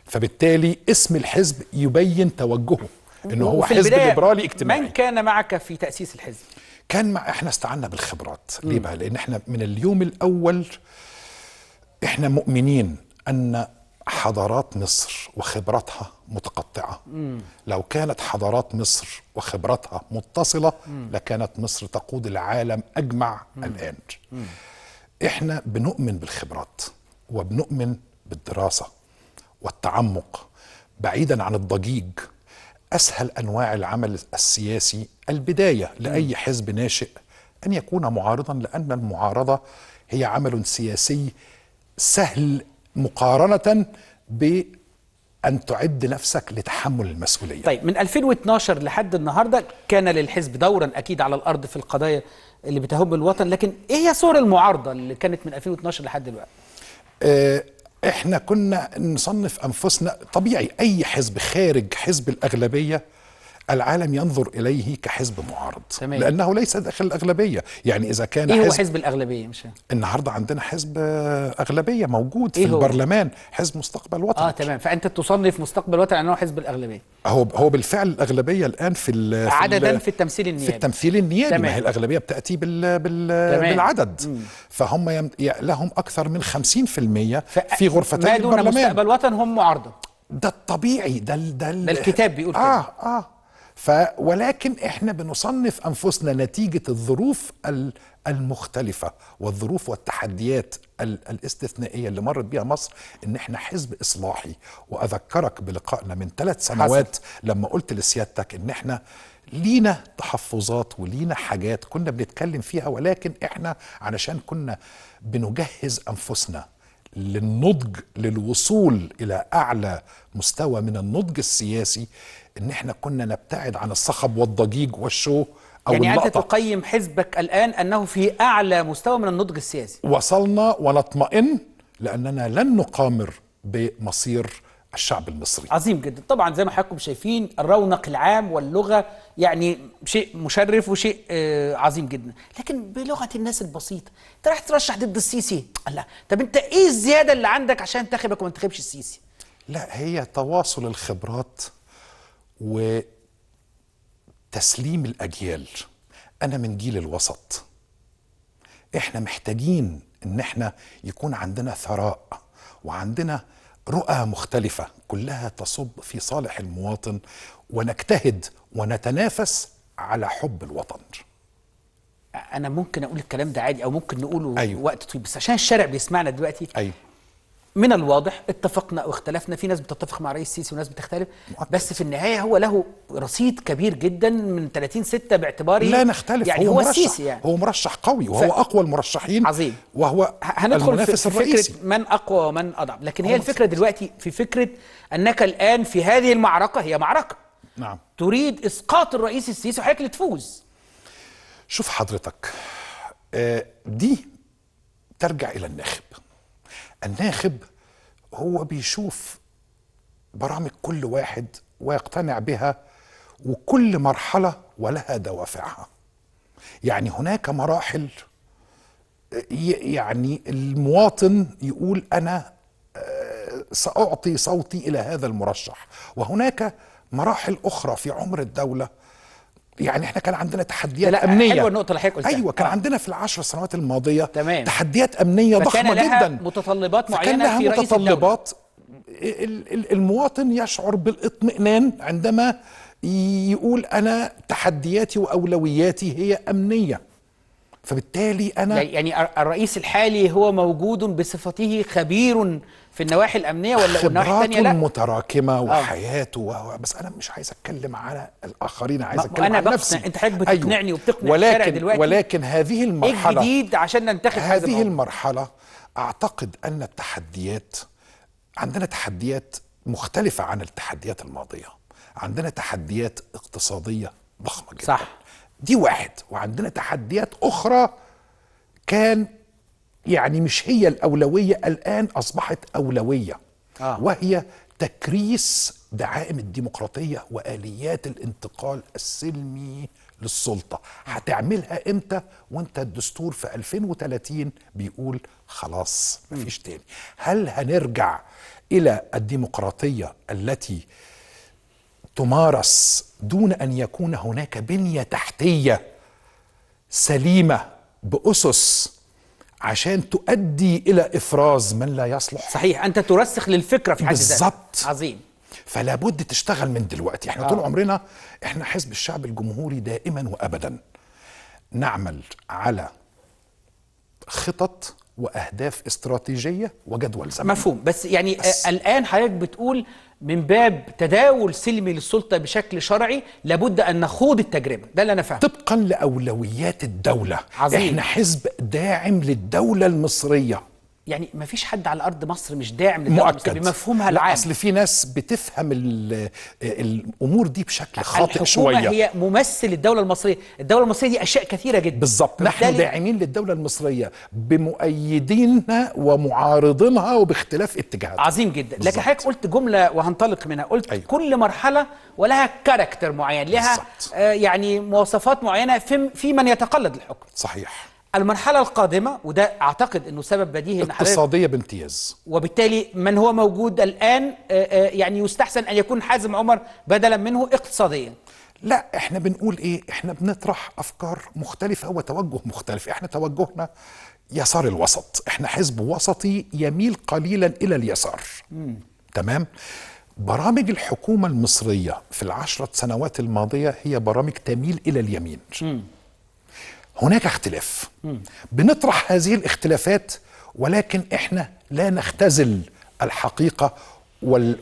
فبالتالي اسم الحزب يبين توجهه انه هو حزب ليبرالي اجتماعي من كان معك في تأسيس الحزب كان مع احنا استعنا بالخبرات ليه بقى لان احنا من اليوم الاول احنا مؤمنين ان حضارات مصر وخبراتها متقطعة مم. لو كانت حضارات مصر وخبراتها متصلة مم. لكانت مصر تقود العالم أجمع مم. الآن مم. إحنا بنؤمن بالخبرات وبنؤمن بالدراسة والتعمق بعيدا عن الضجيج أسهل أنواع العمل السياسي البداية لأي حزب ناشئ أن يكون معارضا لأن المعارضة هي عمل سياسي سهل مقارنة ب أن تعد نفسك لتحمل المسؤولية طيب من 2012 لحد النهاردة كان للحزب دورا أكيد على الأرض في القضايا اللي بتهم الوطن لكن إيه هي صور المعارضة اللي كانت من 2012 لحد دلوقتي؟ آه، احنا كنا نصنف انفسنا طبيعي اي حزب خارج حزب الاغلبيه العالم ينظر اليه كحزب معارض تمام. لانه ليس داخل الاغلبيه يعني اذا كان إيه هو حزب, حزب الاغلبيه مش النهارده عندنا حزب آه، اغلبيه موجود إيه في هو؟ البرلمان حزب مستقبل وطني اه تمام فانت تصنف مستقبل وطن انه حزب الاغلبيه هو هو بالفعل الاغلبيه الان في, في عددا في التمثيل النيابي في التمثيل النيابي ما هي الاغلبيه بتاتي بال بال تمام. بالعدد مم. فهم يم... لهم اكثر من 50% ف... في غرفتين ما دون مستقبل وطن هم معارضه ده الطبيعي ده ده, ده الكتاب بيقول كده اه اه ف ولكن احنا بنصنف انفسنا نتيجه الظروف المختلفه والظروف والتحديات الاستثنائيه اللي مرت بيها مصر ان احنا حزب اصلاحي واذكرك بلقائنا من ثلاث سنوات حسن. لما قلت لسيادتك ان احنا لينا تحفظات ولينا حاجات كنا بنتكلم فيها ولكن احنا علشان كنا بنجهز انفسنا للنضج للوصول الى اعلى مستوى من النضج السياسي ان احنا كنا نبتعد عن الصخب والضجيج والشو أو يعني اللقطة. أنت تقيم حزبك الآن أنه في أعلى مستوى من النضج السياسي وصلنا ونطمئن لأننا لن نقامر بمصير الشعب المصري عظيم جدا طبعا زي ما حضراتكم شايفين الرونق العام واللغة يعني شيء مشرف وشيء آه عظيم جدا لكن بلغة الناس البسيطة انت رايح ترشح ضد السيسي لا طب انت ايه الزيادة اللي عندك عشان تنتخبك وما تنتخبش السيسي لا هي تواصل الخبرات وتسليم الاجيال انا من جيل الوسط احنا محتاجين ان احنا يكون عندنا ثراء وعندنا رؤى مختلفة كلها تصب في صالح المواطن ونجتهد ونتنافس على حب الوطن انا ممكن اقول الكلام ده عادي او ممكن نقوله أيوه. وقت طويل بس عشان الشارع بيسمعنا دلوقتي أيوه. من الواضح اتفقنا او اختلفنا في ناس بتتفق مع رئيس السيسي وناس بتختلف مؤكد. بس في النهايه هو له رصيد كبير جدا من 30 6 باعتباره لا نختلف يعني هو, هو السيسي يعني هو مرشح قوي وهو ف... اقوى المرشحين عظيم وهو هندخل في, في فكره من اقوى ومن اضعف لكن هي الفكره دلوقتي في فكره انك الان في هذه المعركه هي معركه نعم تريد اسقاط الرئيس السيسي وحضرتك اللي تفوز شوف حضرتك آه، دي ترجع الى الناخب الناخب هو بيشوف برامج كل واحد ويقتنع بها وكل مرحله ولها دوافعها يعني هناك مراحل يعني المواطن يقول انا آه، ساعطي صوتي الى هذا المرشح وهناك مراحل اخرى في عمر الدوله يعني احنا كان عندنا تحديات لا امنيه حلوه النقطه اللي حضرتك قلتها ايوه كان آه. عندنا في العشر سنوات الماضيه تمام. تحديات امنيه ضخمه لها جدا متطلبات معينه فكان لها في رئيس متطلبات الدولة. المواطن يشعر بالاطمئنان عندما يقول انا تحدياتي واولوياتي هي امنيه فبالتالي انا يعني, يعني الرئيس الحالي هو موجود بصفته خبير في النواحي الامنيه ولا النواحي الثانيه لا متراكمه آه. وحياته آه. بس انا مش عايز اتكلم على الاخرين عايز اتكلم أنا عن نفسي انت حضرتك أيوه. بتقنعني أيوه. وبتقنع ولكن الشارع دلوقتي ولكن هذه إيه المرحله الجديد عشان ننتخب هذه المرحله اعتقد ان التحديات عندنا تحديات مختلفه عن التحديات الماضيه عندنا تحديات اقتصاديه ضخمه جدا صح دي واحد وعندنا تحديات اخرى كان يعني مش هي الاولويه الان اصبحت اولويه آه. وهي تكريس دعائم الديمقراطيه واليات الانتقال السلمي للسلطه هتعملها امتى وانت الدستور في 2030 بيقول خلاص مفيش تاني هل هنرجع الى الديمقراطيه التي تمارس دون ان يكون هناك بنيه تحتيه سليمه باسس عشان تؤدي الى افراز من لا يصلح صحيح انت ترسخ للفكره في حد ذاتها بالظبط عظيم فلا بد تشتغل من دلوقتي احنا آه. طول عمرنا احنا حزب الشعب الجمهوري دائما وابدا نعمل على خطط واهداف استراتيجيه وجدول زمني مفهوم بس يعني بس. الان حضرتك بتقول من باب تداول سلمي للسلطه بشكل شرعي لابد ان نخوض التجربه ده اللي انا فاهمه طبقا لاولويات الدوله عظيم. احنا حزب داعم للدوله المصريه يعني ما فيش حد على ارض مصر مش داعم للدوله بمفهومها العام اصل في ناس بتفهم الامور دي بشكل خاطئ شويه الحكومه هي ممثل الدوله المصريه الدوله المصريه دي اشياء كثيره جدا بالظبط نحن داعمين للدوله المصريه بمؤيدينها ومعارضينها وباختلاف اتجاهاتها عظيم جدا بالزبط. لكن حضرتك قلت جمله وهنطلق منها قلت أيوة. كل مرحله ولها كاركتر معين لها آه يعني مواصفات معينه في, في من يتقلد الحكم صحيح المرحلة القادمة وده أعتقد أنه سبب بديهي اقتصادية بامتياز وبالتالي من هو موجود الآن آه، آه، يعني يستحسن أن يكون حازم عمر بدلا منه اقتصاديا لا احنا بنقول ايه احنا بنطرح افكار مختلفه وتوجه مختلف احنا توجهنا يسار الوسط احنا حزب وسطي يميل قليلا الى اليسار مم. تمام برامج الحكومه المصريه في العشره سنوات الماضيه هي برامج تميل الى اليمين مم. هناك اختلاف بنطرح هذه الاختلافات ولكن احنا لا نختزل الحقيقه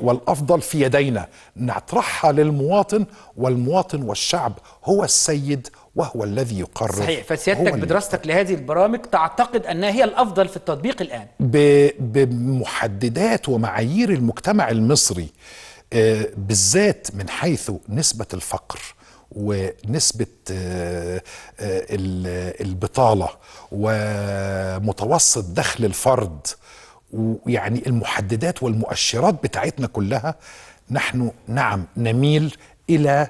والافضل في يدينا نطرحها للمواطن والمواطن والشعب هو السيد وهو الذي يقرر صحيح فسيادتك بدراستك لهذه البرامج تعتقد انها هي الافضل في التطبيق الان بمحددات ومعايير المجتمع المصري آه، بالذات من حيث نسبه الفقر ونسبة آه، آه، البطالة ومتوسط دخل الفرد ويعني المحددات والمؤشرات بتاعتنا كلها نحن نعم نميل إلى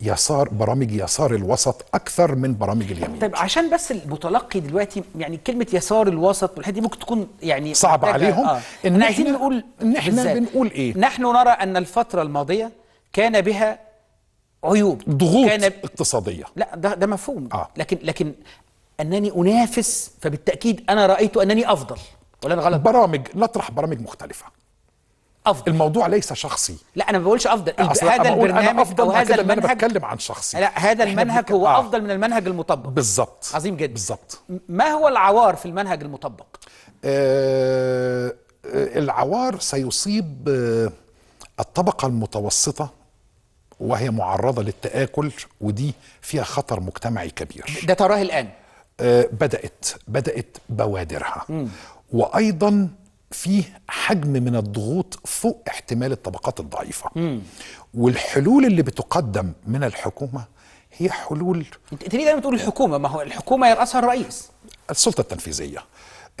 يسار برامج يسار الوسط اكثر من برامج اليمين طيب عشان بس المتلقي دلوقتي يعني كلمه يسار الوسط والحاجات دي ممكن تكون يعني صعب عليهم آه. ان احنا عايزين نقول ان احنا بنقول ايه نحن نرى ان الفتره الماضيه كان بها عيوب ضغوط كان... اقتصاديه لا ده ده مفهوم آه. لكن لكن انني انافس فبالتاكيد انا رايت انني افضل ولا انا غلط برامج نطرح برامج مختلفه افضل الموضوع ليس شخصي لا انا ما بقولش افضل هذا البرنامج أفضل او هذا المنهج انا بتكلم عن شخصي لا هذا المنهج هو آه. افضل من المنهج المطبق بالظبط عظيم جدا بالظبط ما هو العوار في المنهج المطبق آه, آه، العوار سيصيب آه الطبقه المتوسطه وهي معرضه للتاكل ودي فيها خطر مجتمعي كبير ده تراه الان آه بدات بدات بوادرها مم. وايضا فيه حجم من الضغوط فوق احتمال الطبقات الضعيفه مم. والحلول اللي بتقدم من الحكومه هي حلول انت ليه دايما بتقول الحكومه ما هو الحكومه يرأسها الرئيس السلطه التنفيذيه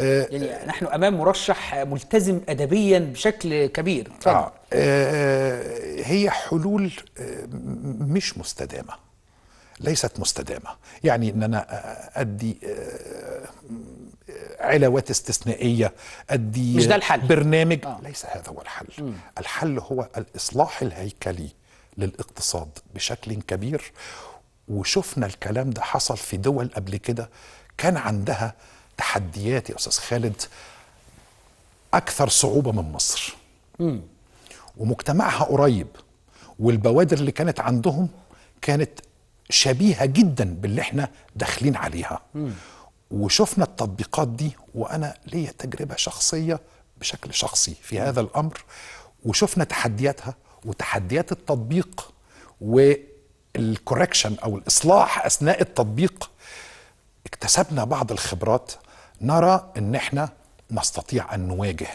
آه، يعني نحن امام مرشح ملتزم ادبيا بشكل كبير آه،, آه،, آه هي حلول مش مستدامه ليست مستدامه يعني ان انا ادي علاوات استثنائيه ادي مش ده الحل. برنامج آه. ليس هذا هو الحل م. الحل هو الاصلاح الهيكلي للاقتصاد بشكل كبير وشفنا الكلام ده حصل في دول قبل كده كان عندها تحديات يا استاذ خالد اكثر صعوبه من مصر مم. ومجتمعها قريب والبوادر اللي كانت عندهم كانت شبيهه جدا باللي احنا داخلين عليها مم. وشفنا التطبيقات دي وانا ليا تجربه شخصيه بشكل شخصي في هذا الامر وشفنا تحدياتها وتحديات التطبيق والكوركشن او الاصلاح اثناء التطبيق اكتسبنا بعض الخبرات نرى ان احنا نستطيع ان نواجه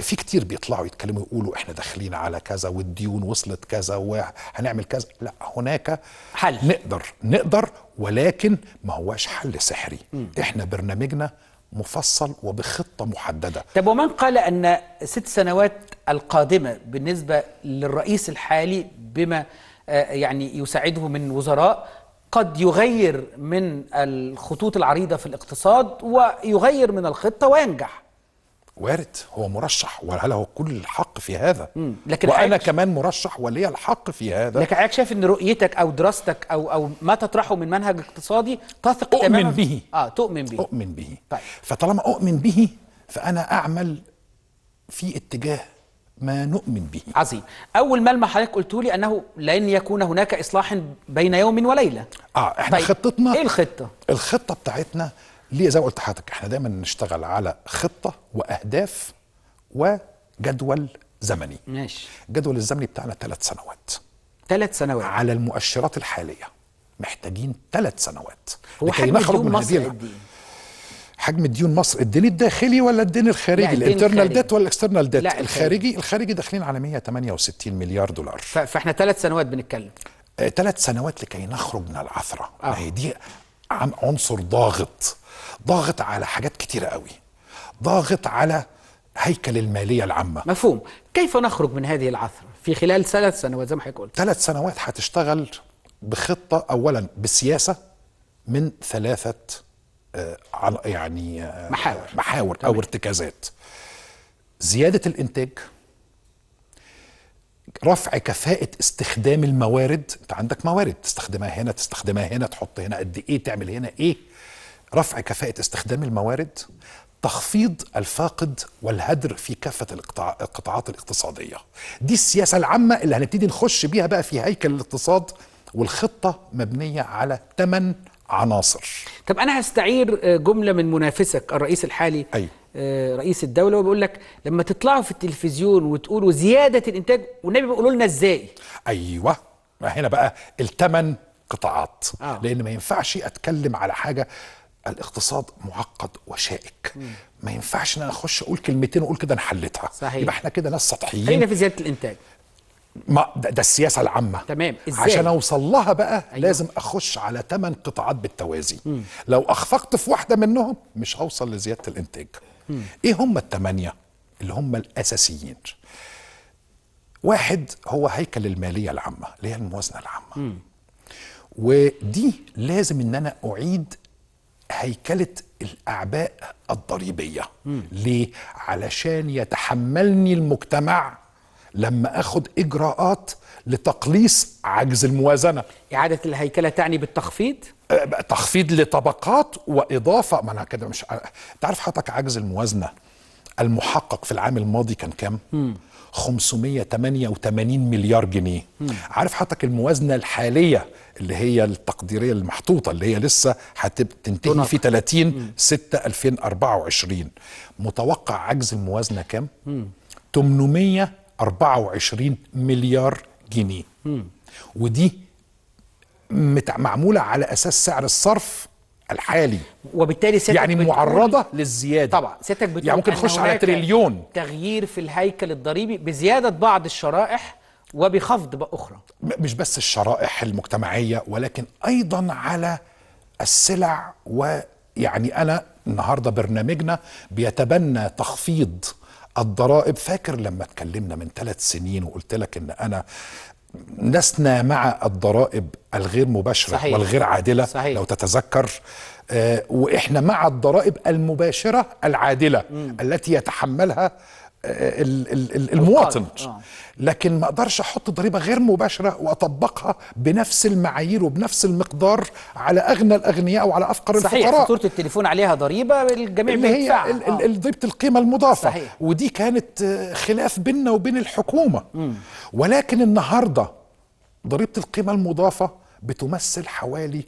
في كتير بيطلعوا يتكلموا يقولوا احنا داخلين على كذا والديون وصلت كذا وهنعمل كذا لا هناك حل نقدر نقدر ولكن ما هواش حل سحري م. احنا برنامجنا مفصل وبخطة محددة طب ومن قال أن ست سنوات القادمة بالنسبة للرئيس الحالي بما آه، يعني يساعده من وزراء قد يغير من الخطوط العريضة في الاقتصاد ويغير من الخطة وينجح وارد هو مرشح وله كل الحق في هذا لكن وانا كمان مرشح ولي الحق في هذا لكن حضرتك شايف ان رؤيتك او دراستك او او ما تطرحه من منهج اقتصادي تثق تماما أؤمن به اه تؤمن به اؤمن به طيب. فطالما اؤمن به فانا اعمل في اتجاه ما نؤمن به عظيم أول ملمح حضرتك قلت لي أنه لن يكون هناك إصلاح بين يوم وليلة آه إحنا طيب. خطتنا إيه الخطة؟ الخطة بتاعتنا ليه زي ما قلت لحضرتك إحنا دايما نشتغل على خطة وأهداف وجدول زمني ماشي الجدول الزمني بتاعنا ثلاث سنوات ثلاث سنوات على المؤشرات الحالية محتاجين ثلاث سنوات لكي نخرج من هذه حجم الديون مصر الدين الداخلي ولا الدين الخارجي الانترنال ديت ولا الاكسترنال ديت الخارجي الخارجي, الخارجي داخلين على 168 مليار دولار فاحنا ثلاث سنوات بنتكلم ثلاث آه، سنوات لكي نخرج من العثرة آه. هي دي عنصر ضاغط ضاغط على حاجات كتيرة قوي ضاغط على هيكل المالية العامة مفهوم كيف نخرج من هذه العثرة في خلال ثلاث سنوات زي ما حضرتك قلت ثلاث سنوات هتشتغل بخطة أولا بسياسة من ثلاثة آه، يعني آه، محاور محاور او ارتكازات زياده الانتاج رفع كفاءة استخدام الموارد انت عندك موارد تستخدمها هنا تستخدمها هنا تحط هنا قد ايه تعمل هنا ايه رفع كفاءة استخدام الموارد تخفيض الفاقد والهدر في كافة القطاعات الاقتصادية دي السياسة العامة اللي هنبتدي نخش بيها بقى في هيكل الاقتصاد والخطة مبنية على ثمان عناصر طب أنا هستعير آه، جملة من منافسك الرئيس الحالي أي. آه، رئيس الدولة وبيقول لك لما تطلعوا في التلفزيون وتقولوا زيادة الإنتاج والنبي بيقولوا لنا إزاي أيوة ما هنا بقى التمن قطاعات آه. لأن ما ينفعش أتكلم على حاجة الاقتصاد معقد وشائك مم. ما ينفعش ان انا اخش اقول كلمتين واقول كده انا حلتها صحيح. يبقى احنا كده ناس سطحيين خلينا في زياده الانتاج ما ده, ده السياسه العامه تمام إزاي؟ عشان اوصل لها بقى أيوة. لازم اخش على ثمان قطاعات بالتوازي مم. لو اخفقت في واحده منهم مش هوصل لزياده الانتاج مم. ايه هم الثمانيه اللي هم الاساسيين واحد هو هيكل الماليه العامه اللي هي الموازنه العامه مم. ودي لازم ان انا اعيد هيكله الاعباء الضريبيه مم. ليه علشان يتحملني المجتمع لما اخد اجراءات لتقليص عجز الموازنه اعاده الهيكله تعني بالتخفيض أه، تخفيض لطبقات واضافه ما انا كده مش تعرف حضرتك عجز الموازنه المحقق في العام الماضي كان كام؟ 588 مليار جنيه مم. عارف حضرتك الموازنة الحالية اللي هي التقديرية المحطوطة اللي هي لسه هتنتهي في 30 مم. 6 2024 متوقع عجز الموازنة كام؟ مم. 800 24 مليار جنيه ودي معمولة على أساس سعر الصرف الحالي وبالتالي ستك يعني معرضة للزيادة طبعا ستك بتقول يعني ممكن نخش على تريليون تغيير في الهيكل الضريبي بزيادة بعض الشرائح وبخفض باخرى مش بس الشرائح المجتمعية ولكن أيضا على السلع ويعني أنا النهارده برنامجنا بيتبنى تخفيض الضرائب فاكر لما اتكلمنا من ثلاث سنين وقلت لك ان انا لسنا مع الضرائب الغير مباشره صحيح. والغير عادله صحيح. لو تتذكر آه، واحنا مع الضرائب المباشره العادله م. التي يتحملها المواطن آه. لكن ما اقدرش احط ضريبه غير مباشره واطبقها بنفس المعايير وبنفس المقدار على اغنى الاغنياء وعلى افقر صحيح الفقراء صحيح فاتوره التليفون عليها ضريبه الجميع اللي هي آه. ضريبه القيمه المضافه صحيح. ودي كانت خلاف بيننا وبين الحكومه م. ولكن النهارده ضريبه القيمه المضافه بتمثل حوالي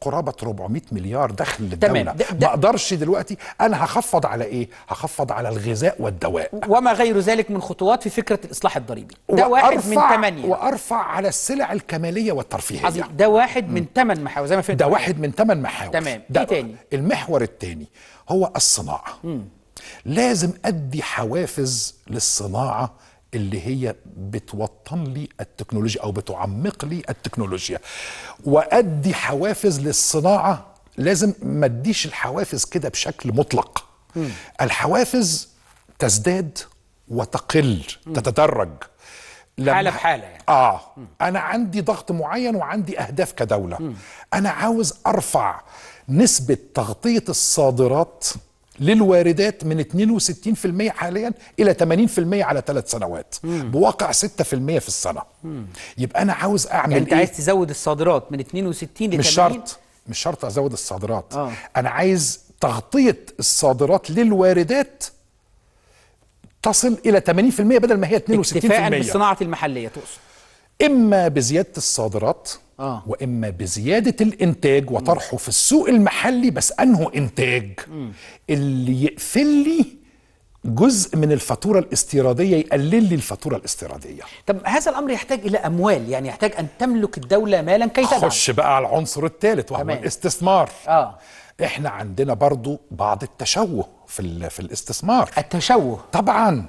قرابه 400 مليار دخل للدوله تمام ما اقدرش دلوقتي انا هخفض على ايه هخفض على الغذاء والدواء وما غير ذلك من خطوات في فكره الاصلاح الضريبي ده واحد من ثمانيه وارفع على السلع الكماليه والترفيهيه عظيم يعني. ده واحد من ثمان محاور زي ما فهمت ده واحد من ثمان محاور تمام ده ايه تاني المحور الثاني هو الصناعه مم. لازم ادي حوافز للصناعه اللي هي بتوطن لي التكنولوجيا او بتعمق لي التكنولوجيا وادي حوافز للصناعه لازم ما اديش الحوافز كده بشكل مطلق م. الحوافز تزداد وتقل م. تتدرج لما حاله بحاله يعني. اه م. انا عندي ضغط معين وعندي اهداف كدوله م. انا عاوز ارفع نسبه تغطيه الصادرات للواردات من 62% حاليا الى 80% على ثلاث سنوات مم. بواقع 6% في السنه مم. يبقى انا عاوز اعمل يعني انت إيه؟ عايز تزود الصادرات من 62 ل 80 مش شرط مش شرط ازود الصادرات آه. انا عايز تغطيه الصادرات للواردات تصل الى 80% بدل ما هي 62% اكتفاء بالصناعه المحليه تقصد اما بزياده الصادرات آه. واما بزياده الانتاج وطرحه في السوق المحلي بس انه انتاج م. اللي يقفل لي جزء من الفاتوره الاستيراديه يقلل لي الفاتوره الاستيراديه طب هذا الامر يحتاج الى اموال يعني يحتاج ان تملك الدوله مالا كي تدعم خش بقى على العنصر الثالث وهو تمام. الاستثمار اه احنا عندنا برضو بعض التشوه في في الاستثمار التشوه طبعا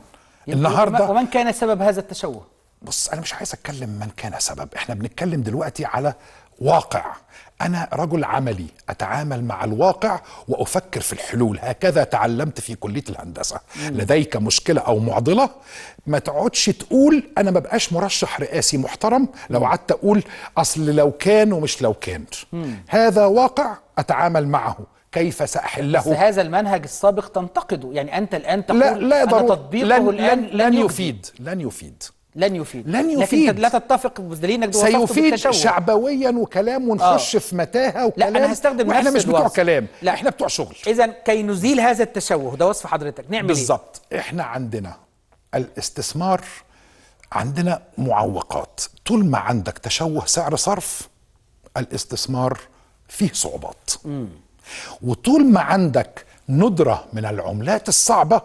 النهارده ومن كان سبب هذا التشوه بص انا مش عايز اتكلم من كان سبب احنا بنتكلم دلوقتي على واقع انا رجل عملي اتعامل مع الواقع وافكر في الحلول هكذا تعلمت في كليه الهندسه مم. لديك مشكله او معضله ما تقعدش تقول انا ما بقاش مرشح رئاسي محترم لو قعدت اقول اصل لو كان ومش لو كان مم. هذا واقع اتعامل معه كيف سأحله بس هذا المنهج السابق تنتقده يعني أنت الآن تقول لا لا أنا تطبيقه لن, الآن لن, لن يفيد لن يفيد لن يفيد لن يفيد لكن لا تتفق بدليل انك سيفيد شعبويا وكلام ونخش آه. في متاهه وكلام لا انا هستخدم واحنا نفس مش بتوع كلام لا احنا بتوع شغل اذا كي نزيل هذا التشوه ده وصف حضرتك نعمل بالظبط إيه؟ احنا عندنا الاستثمار عندنا معوقات طول ما عندك تشوه سعر صرف الاستثمار فيه صعوبات وطول ما عندك ندره من العملات الصعبه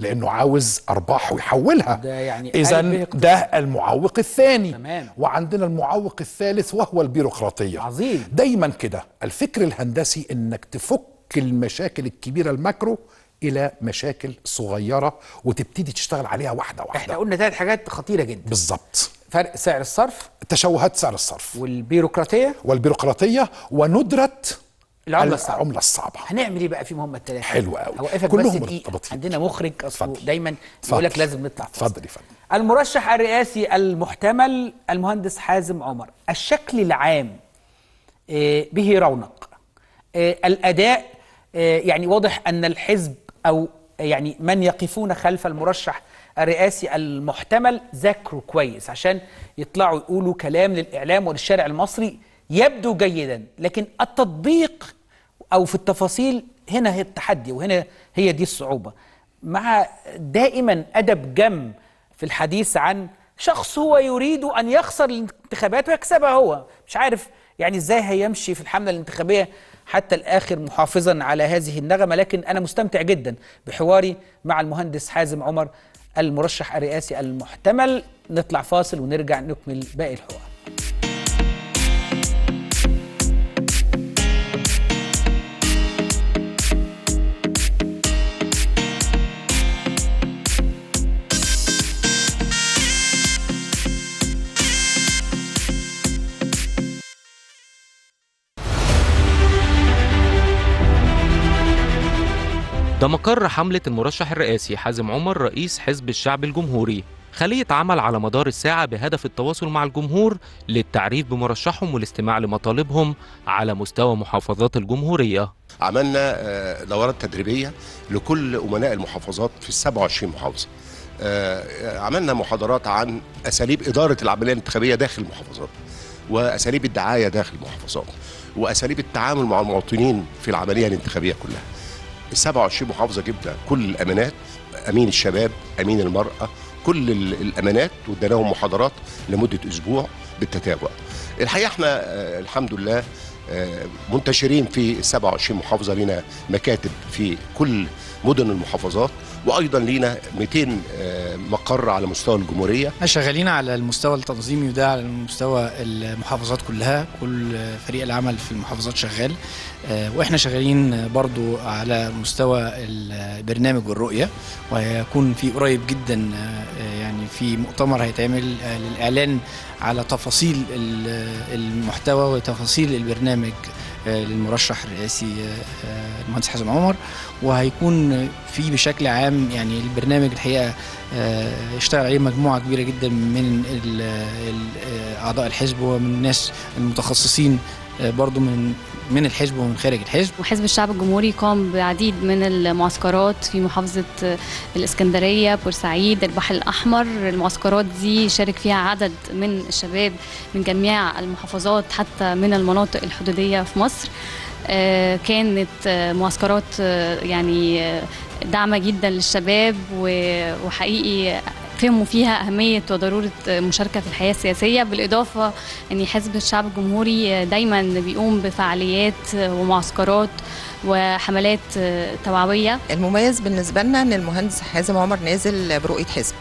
لانه عاوز ارباح ويحولها ده يعني اذا ده المعوق الثاني تمام. وعندنا المعوق الثالث وهو البيروقراطيه عظيم دايما كده الفكر الهندسي انك تفك المشاكل الكبيره الماكرو الى مشاكل صغيره وتبتدي تشتغل عليها واحده واحده احنا قلنا ثلاث حاجات خطيره جدا بالظبط فرق سعر الصرف تشوهات سعر الصرف والبيروقراطيه والبيروقراطيه وندره العمله الصعبه العمله الصعبه هنعمل ايه بقى فيهم هم الثلاثه حلو قوي هوقفك كلهم بس مرتبطين عندنا مخرج اصله دايما يقول لك لازم نطلع اتفضل يا فندم المرشح الرئاسي المحتمل المهندس حازم عمر الشكل العام آه، به رونق آه، الاداء آه، يعني واضح ان الحزب او يعني من يقفون خلف المرشح الرئاسي المحتمل ذاكروا كويس عشان يطلعوا يقولوا كلام للاعلام وللشارع المصري يبدو جيدا لكن التطبيق أو في التفاصيل هنا هي التحدي وهنا هي دي الصعوبة مع دائما أدب جم في الحديث عن شخص هو يريد أن يخسر الانتخابات ويكسبها هو مش عارف يعني إزاي هيمشي في الحملة الانتخابية حتى الآخر محافظا على هذه النغمة لكن أنا مستمتع جدا بحواري مع المهندس حازم عمر المرشح الرئاسي المحتمل نطلع فاصل ونرجع نكمل باقي الحوار ده مقر حملة المرشح الرئاسي حازم عمر رئيس حزب الشعب الجمهوري خلية عمل على مدار الساعة بهدف التواصل مع الجمهور للتعريف بمرشحهم والاستماع لمطالبهم على مستوى محافظات الجمهورية عملنا آه، دورات تدريبية لكل أمناء المحافظات في 27 محافظة آه، آه، عملنا محاضرات عن أساليب إدارة العملية الانتخابية داخل المحافظات وأساليب الدعاية داخل المحافظات وأساليب التعامل مع المواطنين في العملية الانتخابية كلها 27 محافظه جبنا كل الامانات امين الشباب امين المراه كل الامانات وديناهم محاضرات لمده اسبوع بالتتابع الحقيقه احنا آه، الحمد لله آه، منتشرين في 27 محافظه لنا مكاتب في كل مدن المحافظات وايضا لينا 200 آه، مقر على مستوى الجمهوريه احنا شغالين على المستوى التنظيمي وده على مستوى المحافظات كلها كل فريق العمل في المحافظات شغال آه، واحنا شغالين برضو على مستوى البرنامج والرؤيه وهيكون في قريب جدا آه، يعني في مؤتمر هيتعمل للاعلان على تفاصيل المحتوى وتفاصيل البرنامج آه، للمرشح الرئاسي آه، آه، المهندس حسن عمر وهيكون في بشكل عام يعني البرنامج الحقيقه اشتغل عليه مجموعه كبيره جدا من اعضاء الحزب ومن الناس المتخصصين برضو من من الحزب ومن خارج الحزب وحزب الشعب الجمهوري قام بعديد من المعسكرات في محافظة الإسكندرية بورسعيد البحر الأحمر المعسكرات دي شارك فيها عدد من الشباب من جميع المحافظات حتى من المناطق الحدودية في مصر آه، كانت آه، معسكرات آه، يعني داعمة جدا للشباب وحقيقي فهموا فيها أهمية وضرورة المشاركة في الحياة السياسية بالإضافة أن حزب الشعب الجمهوري دايما بيقوم بفعاليات ومعسكرات وحملات توعوية المميز بالنسبة لنا أن المهندس حازم عمر نازل برؤية حزب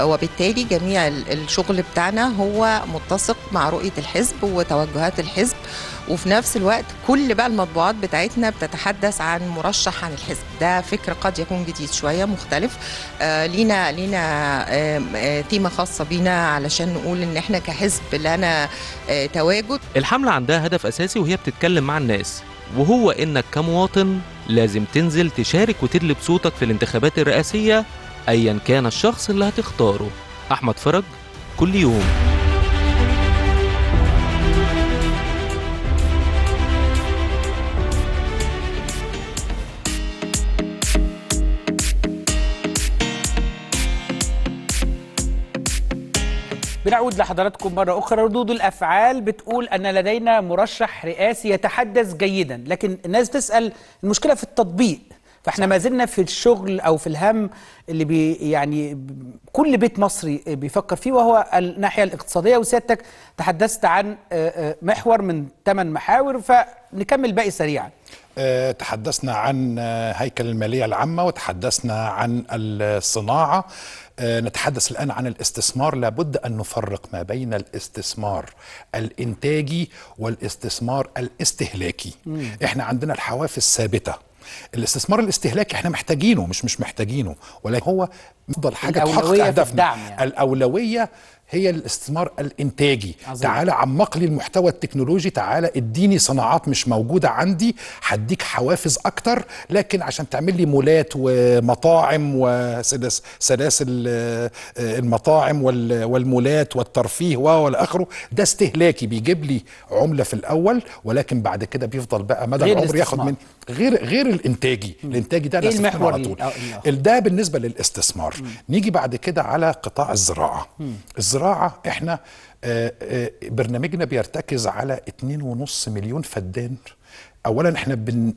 وبالتالي جميع الشغل بتاعنا هو متسق مع رؤية الحزب وتوجهات الحزب وفي نفس الوقت كل بقى المطبوعات بتاعتنا بتتحدث عن مرشح عن الحزب ده فكر قد يكون جديد شوية مختلف آه لينا لينا آه, آه، تيمة خاصة بينا علشان نقول ان احنا كحزب لنا آه تواجد الحملة عندها هدف أساسي وهي بتتكلم مع الناس وهو انك كمواطن لازم تنزل تشارك وتدلب صوتك في الانتخابات الرئاسية ايا كان الشخص اللي هتختاره احمد فرج كل يوم بنعود لحضراتكم مرة أخرى ردود الأفعال بتقول أن لدينا مرشح رئاسي يتحدث جيدا لكن الناس تسأل المشكلة في التطبيق فاحنا ما زلنا في الشغل او في الهم اللي بي يعني كل بيت مصري بيفكر فيه وهو الناحيه الاقتصاديه وسيادتك تحدثت عن آه، آه، محور من ثمان محاور فنكمل الباقي سريعا آه، تحدثنا عن هيكل المالية العامة وتحدثنا عن الصناعة نتحدث الآن عن الاستثمار لابد أن نفرق ما بين الاستثمار الإنتاجي والاستثمار الاستهلاكي مم. إحنا عندنا الحوافز ثابتة الاستثمار الاستهلاكي احنا محتاجينه مش مش محتاجينه ولكن هو افضل حاجه تحقق الدعم يعني. الاولويه هي الاستثمار الانتاجي عظيم. تعالى عمق لي المحتوى التكنولوجي تعالى اديني صناعات مش موجوده عندي هديك حوافز اكتر لكن عشان تعمل لي مولات ومطاعم وسلاسل آه، المطاعم والمولات والترفيه والاخره ده استهلاكي بيجيب لي عمله في الاول ولكن بعد كده بيفضل بقى مدى العمر ياخد من غير غير الانتاجي م. الانتاجي ده إيه على طول ده بالنسبه للاستثمار م. نيجي بعد كده على قطاع الزراعه الزراعه الزراعه احنا آه، آه، برنامجنا بيرتكز على 2.5 مليون فدان اولا احنا بن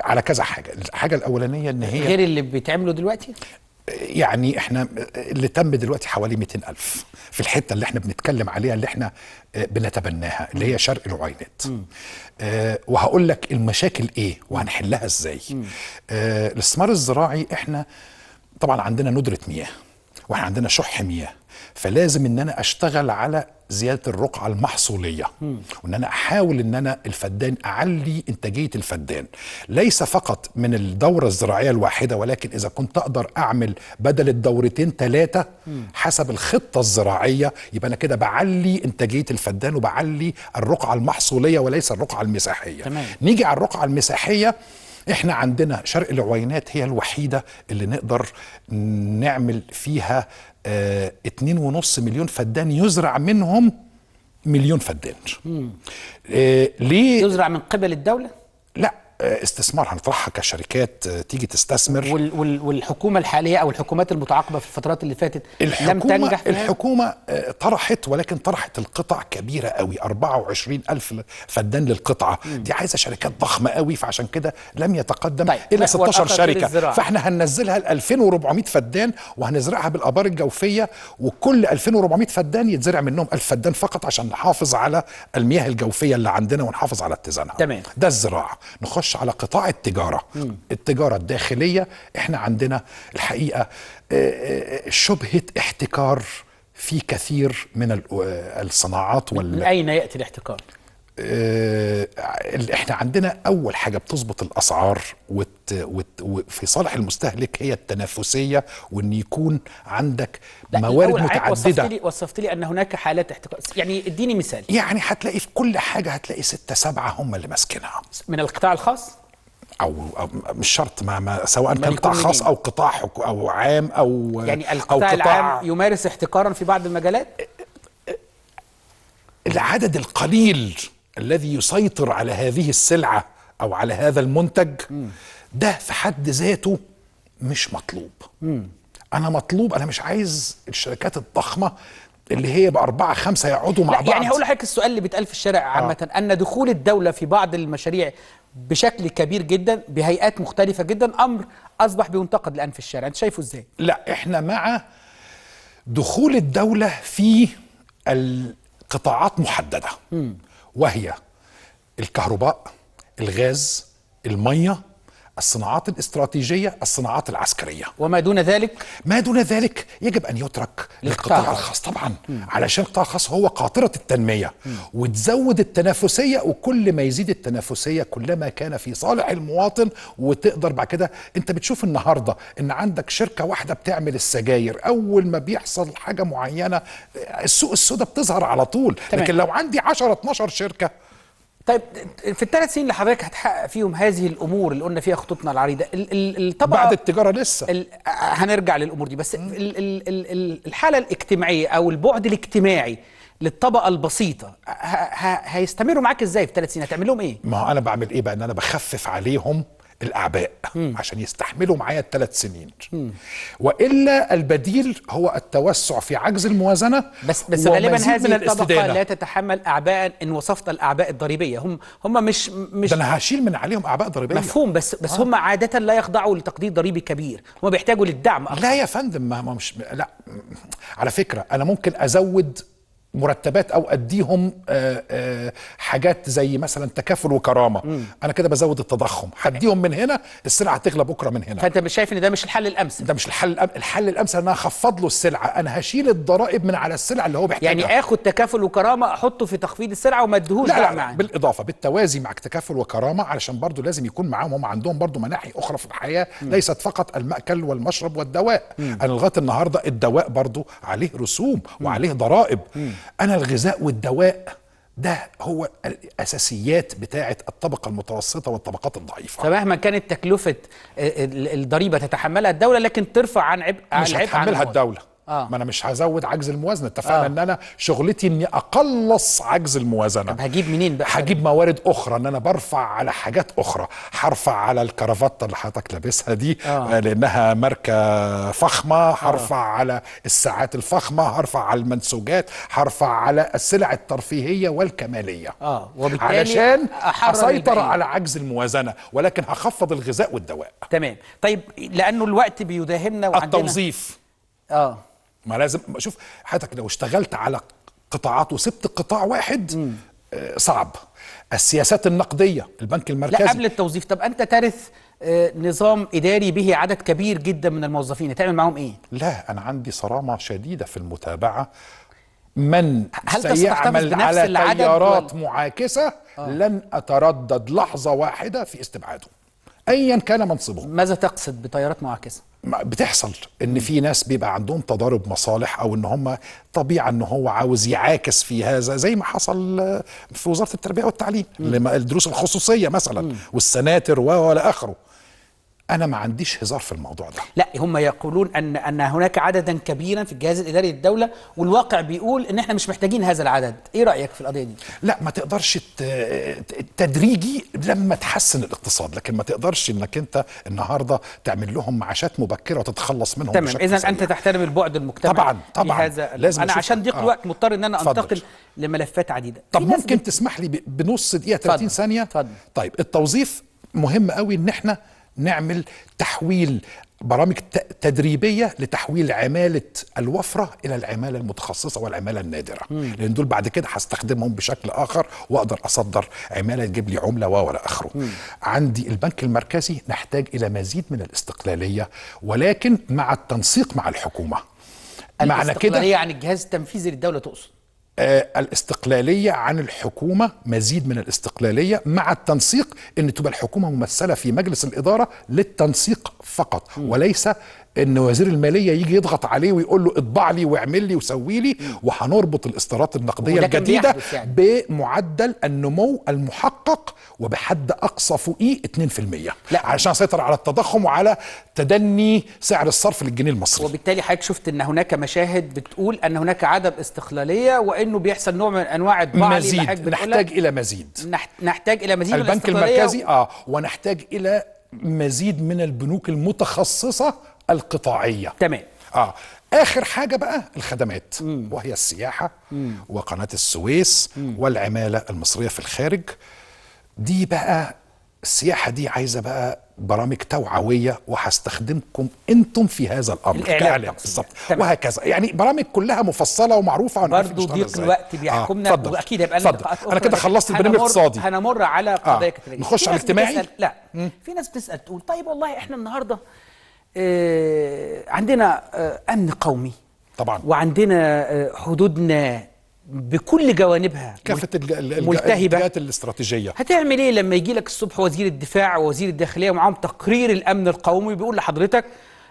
على كذا حاجه الحاجه الاولانيه ان هي غير اللي بيتعملوا دلوقتي يعني احنا اللي تم دلوقتي حوالي 200 ألف في الحته اللي احنا بنتكلم عليها اللي احنا آه، بنتبناها اللي هي شرق العوينات وهقول لك المشاكل ايه وهنحلها ازاي الاستثمار الزراعي احنا طبعا عندنا ندره مياه واحنا عندنا شح مياه فلازم ان انا اشتغل على زياده الرقعه المحصوليه وان انا احاول ان انا الفدان اعلي انتاجيه الفدان ليس فقط من الدوره الزراعيه الواحده ولكن اذا كنت اقدر اعمل بدل الدورتين ثلاثه حسب الخطه الزراعيه يبقى انا كده بعلي انتاجيه الفدان وبعلي الرقعه المحصوليه وليس الرقعه المساحيه تمام. نيجي على الرقعه المساحيه احنا عندنا شرق العوينات هي الوحيده اللي نقدر نعمل فيها آه، اتنين ونص مليون فدان يزرع منهم مليون فدان آه ليه يزرع من قبل الدولة؟ لا استثمار هنطرحها كشركات آه، تيجي تستثمر والحكومه الحاليه او الحكومات المتعاقبه في الفترات اللي فاتت لم تنجح فيها الحكومه آه، طرحت ولكن طرحت القطع كبيره قوي 24 الف فدان للقطعه مم. دي عايزه شركات ضخمه قوي فعشان كده لم يتقدم طيب. الا 16 شركه فاحنا هننزلها ل 2400 فدان وهنزرعها بالابار الجوفيه وكل 2400 فدان يتزرع منهم 1000 فدان فقط عشان نحافظ على المياه الجوفيه اللي عندنا ونحافظ على اتزانها تمام ده الزراعه نخش نخش على قطاع التجاره م. التجاره الداخليه احنا عندنا الحقيقه آه، آه، آه، شبهه احتكار في كثير من الصناعات وال... من اين ياتي الاحتكار آه، احنا عندنا اول حاجه بتظبط الاسعار وت وت وفي صالح المستهلك هي التنافسيه وان يكون عندك موارد متعدده وصفت لي وصفت لي ان هناك حالات احتكار يعني اديني مثال يعني هتلاقي في كل حاجه هتلاقي ستة سبعة هم اللي ماسكينها من القطاع الخاص أو, او مش شرط ما, ما سواء كان قطاع خاص او قطاع او عام او يعني القطاع أو العام يمارس احتكارا في بعض المجالات العدد القليل الذي يسيطر على هذه السلعه او على هذا المنتج ده في حد ذاته مش مطلوب انا مطلوب انا مش عايز الشركات الضخمه اللي هي بأربعة خمسة يقعدوا مع يعني بعض يعني هقول لحضرتك السؤال اللي بيتقال في الشارع آه. عامة أن دخول الدولة في بعض المشاريع بشكل كبير جدا بهيئات مختلفة جدا أمر أصبح بينتقد الآن في الشارع أنت شايفه إزاي؟ لا إحنا مع دخول الدولة في القطاعات محددة م. وهي الكهرباء الغاز الميه الصناعات الاستراتيجية الصناعات العسكرية وما دون ذلك ما دون ذلك يجب أن يترك للقطاع الخاص طبعا مم. علشان القطاع الخاص هو قاطرة التنمية مم. وتزود التنافسية وكل ما يزيد التنافسية كلما كان في صالح المواطن وتقدر بعد كده أنت بتشوف النهاردة أن عندك شركة واحدة بتعمل السجاير أول ما بيحصل حاجة معينة السوق السوداء بتظهر على طول تمام. لكن لو عندي 10 12 شركة طيب في الثلاث سنين اللي حضرتك هتحقق فيهم هذه الامور اللي قلنا فيها خطوطنا العريضه الطبقه بعد التجاره لسه هنرجع للامور دي بس الـ الـ الـ الحاله الاجتماعيه او البعد الاجتماعي للطبقه البسيطه هيستمروا معاك ازاي في ثلاث سنين هتعمل لهم ايه ما انا بعمل ايه بقى ان انا بخفف عليهم الاعباء م. عشان يستحملوا معايا الثلاث سنين م. والا البديل هو التوسع في عجز الموازنه بس بس غالبا هذه الطبقه لا تتحمل اعباء ان وصفت الاعباء الضريبيه هم هم مش مش ده انا هشيل من عليهم اعباء ضريبيه مفهوم بس بس آه. هم عاده لا يخضعوا لتقدير ضريبي كبير هم بيحتاجوا للدعم أكثر. لا يا فندم ما مش لا على فكره انا ممكن ازود مرتبات او اديهم آه، آه، حاجات زي مثلا تكافل وكرامه مم. انا كده بزود التضخم هديهم من هنا السلعه تغلى بكره من هنا فانت مش شايف ان ده مش الحل الامثل ده مش الحل الأم... الحل الامثل ان انا اخفض له السلعه انا هشيل الضرائب من على السلعه اللي هو بيحتاجها يعني اخد تكافل وكرامه احطه في تخفيض السلعه وما اديهوش لا, لا, لا بالاضافه بالتوازي مع تكافل وكرامه علشان برضو لازم يكون معاهم هم عندهم برضو مناحي اخرى في الحياه مم. ليست فقط الماكل والمشرب والدواء مم. انا لغايه النهارده الدواء برضو عليه رسوم مم. وعليه ضرائب مم. انا الغذاء والدواء ده هو الاساسيات بتاعه الطبقه المتوسطه والطبقات الضعيفه فمهما كانت تكلفه آه، آه، الضريبه تتحملها الدوله لكن ترفع عن عبء مش هتحملها الدوله آه. ما انا مش هزود عجز الموازنه اتفقنا آه. ان انا شغلتي اني اقلص عجز الموازنه طب هجيب منين بقى هجيب موارد اخرى ان انا برفع على حاجات اخرى هرفع على الكرافته اللي حضرتك لابسها دي آه. آه، لانها ماركه فخمه آه. هرفع آه. على الساعات الفخمه هرفع على المنسوجات هرفع على السلع الترفيهيه والكماليه اه وبالتالي علشان اسيطر على عجز الموازنه ولكن هخفض الغذاء والدواء تمام طيب لانه الوقت بيداهمنا وعندنا التوظيف اه ما لازم شوف حياتك لو اشتغلت على قطاعات وسبت قطاع واحد م. آه، صعب السياسات النقديه البنك المركزي لا قبل التوظيف طب انت ترث آه، نظام اداري به عدد كبير جدا من الموظفين تعمل معاهم ايه لا انا عندي صرامه شديده في المتابعه من هل سيعمل على تيارات معاكسه آه. لن اتردد لحظه واحده في استبعاده ايا كان منصبه ماذا تقصد بتيارات معاكسه بتحصل ان في ناس بيبقى عندهم تضارب مصالح او ان هم طبيعه ان هو عاوز يعاكس في هذا زي ما حصل آه، في وزاره التربيه والتعليم الدروس الخصوصيه مثلا والسناتر ولا اخره انا ما عنديش هزار في الموضوع ده لا هم يقولون ان ان هناك عددا كبيرا في الجهاز الاداري للدوله والواقع بيقول ان احنا مش محتاجين هذا العدد ايه رايك في القضيه دي لا ما تقدرش تدريجي لما تحسن الاقتصاد لكن ما تقدرش انك انت النهارده تعمل لهم معاشات مبكره وتتخلص منهم تمام اذا انت تحترم البعد المجتمعي طبعا طبعا هذا لازم انا عشان ضيق الوقت آه. مضطر ان انا انتقل فضل. لملفات عديده طب ممكن تسمح لي بنص دقيقه 30 ثانيه فضل. طيب التوظيف مهم قوي ان احنا نعمل تحويل برامج تدريبيه لتحويل عماله الوفره الى العماله المتخصصه والعماله النادره مم. لان دول بعد كده هستخدمهم بشكل اخر واقدر اصدر عماله تجيب لي عمله و ولا اخره مم. عندي البنك المركزي نحتاج الى مزيد من الاستقلاليه ولكن مع التنسيق مع الحكومه يعني معنى كده يعني الجهاز التنفيذي للدوله تقصد آه، الاستقلالية عن الحكومة مزيد من الاستقلالية مع التنسيق أن تبقى الحكومة ممثلة في مجلس الإدارة للتنسيق فقط وليس ان وزير الماليه يجي يضغط عليه ويقول له اطبع لي واعمل لي وسوي لي وهنربط الاصدارات النقديه الجديده يعني. بمعدل النمو المحقق وبحد اقصى فوقيه 2% لا. عشان اسيطر على التضخم وعلى تدني سعر الصرف للجنيه المصري وبالتالي حضرتك شفت ان هناك مشاهد بتقول ان هناك عدم استقلاليه وانه بيحصل نوع من انواع اطباع مزيد نحتاج الى مزيد نحتاج الى مزيد البنك المركزي اه ونحتاج الى مزيد من البنوك المتخصصه القطاعيه تمام اه اخر حاجه بقى الخدمات مم. وهي السياحه مم. وقناه السويس مم. والعماله المصريه في الخارج دي بقى السياحه دي عايزه بقى برامج توعويه وهستخدمكم انتم في هذا الامر كاعلام بالظبط وهكذا يعني برامج كلها مفصله ومعروفه عن برضه ضيق الوقت بيحكمنا آه. واكيد هيبقى لنا انا كده خلصت البرنامج الاقتصادي هنمر على آه. قضايا آه. كتير نخش على الاجتماعي لا مم. في ناس بتسال تقول طيب والله احنا النهارده آه، عندنا آه، امن قومي طبعا وعندنا آه، حدودنا بكل جوانبها كافه ملتهبه الجهات الاستراتيجيه هتعمل ايه لما يجي لك الصبح وزير الدفاع ووزير الداخليه ومعاهم تقرير الامن القومي بيقول لحضرتك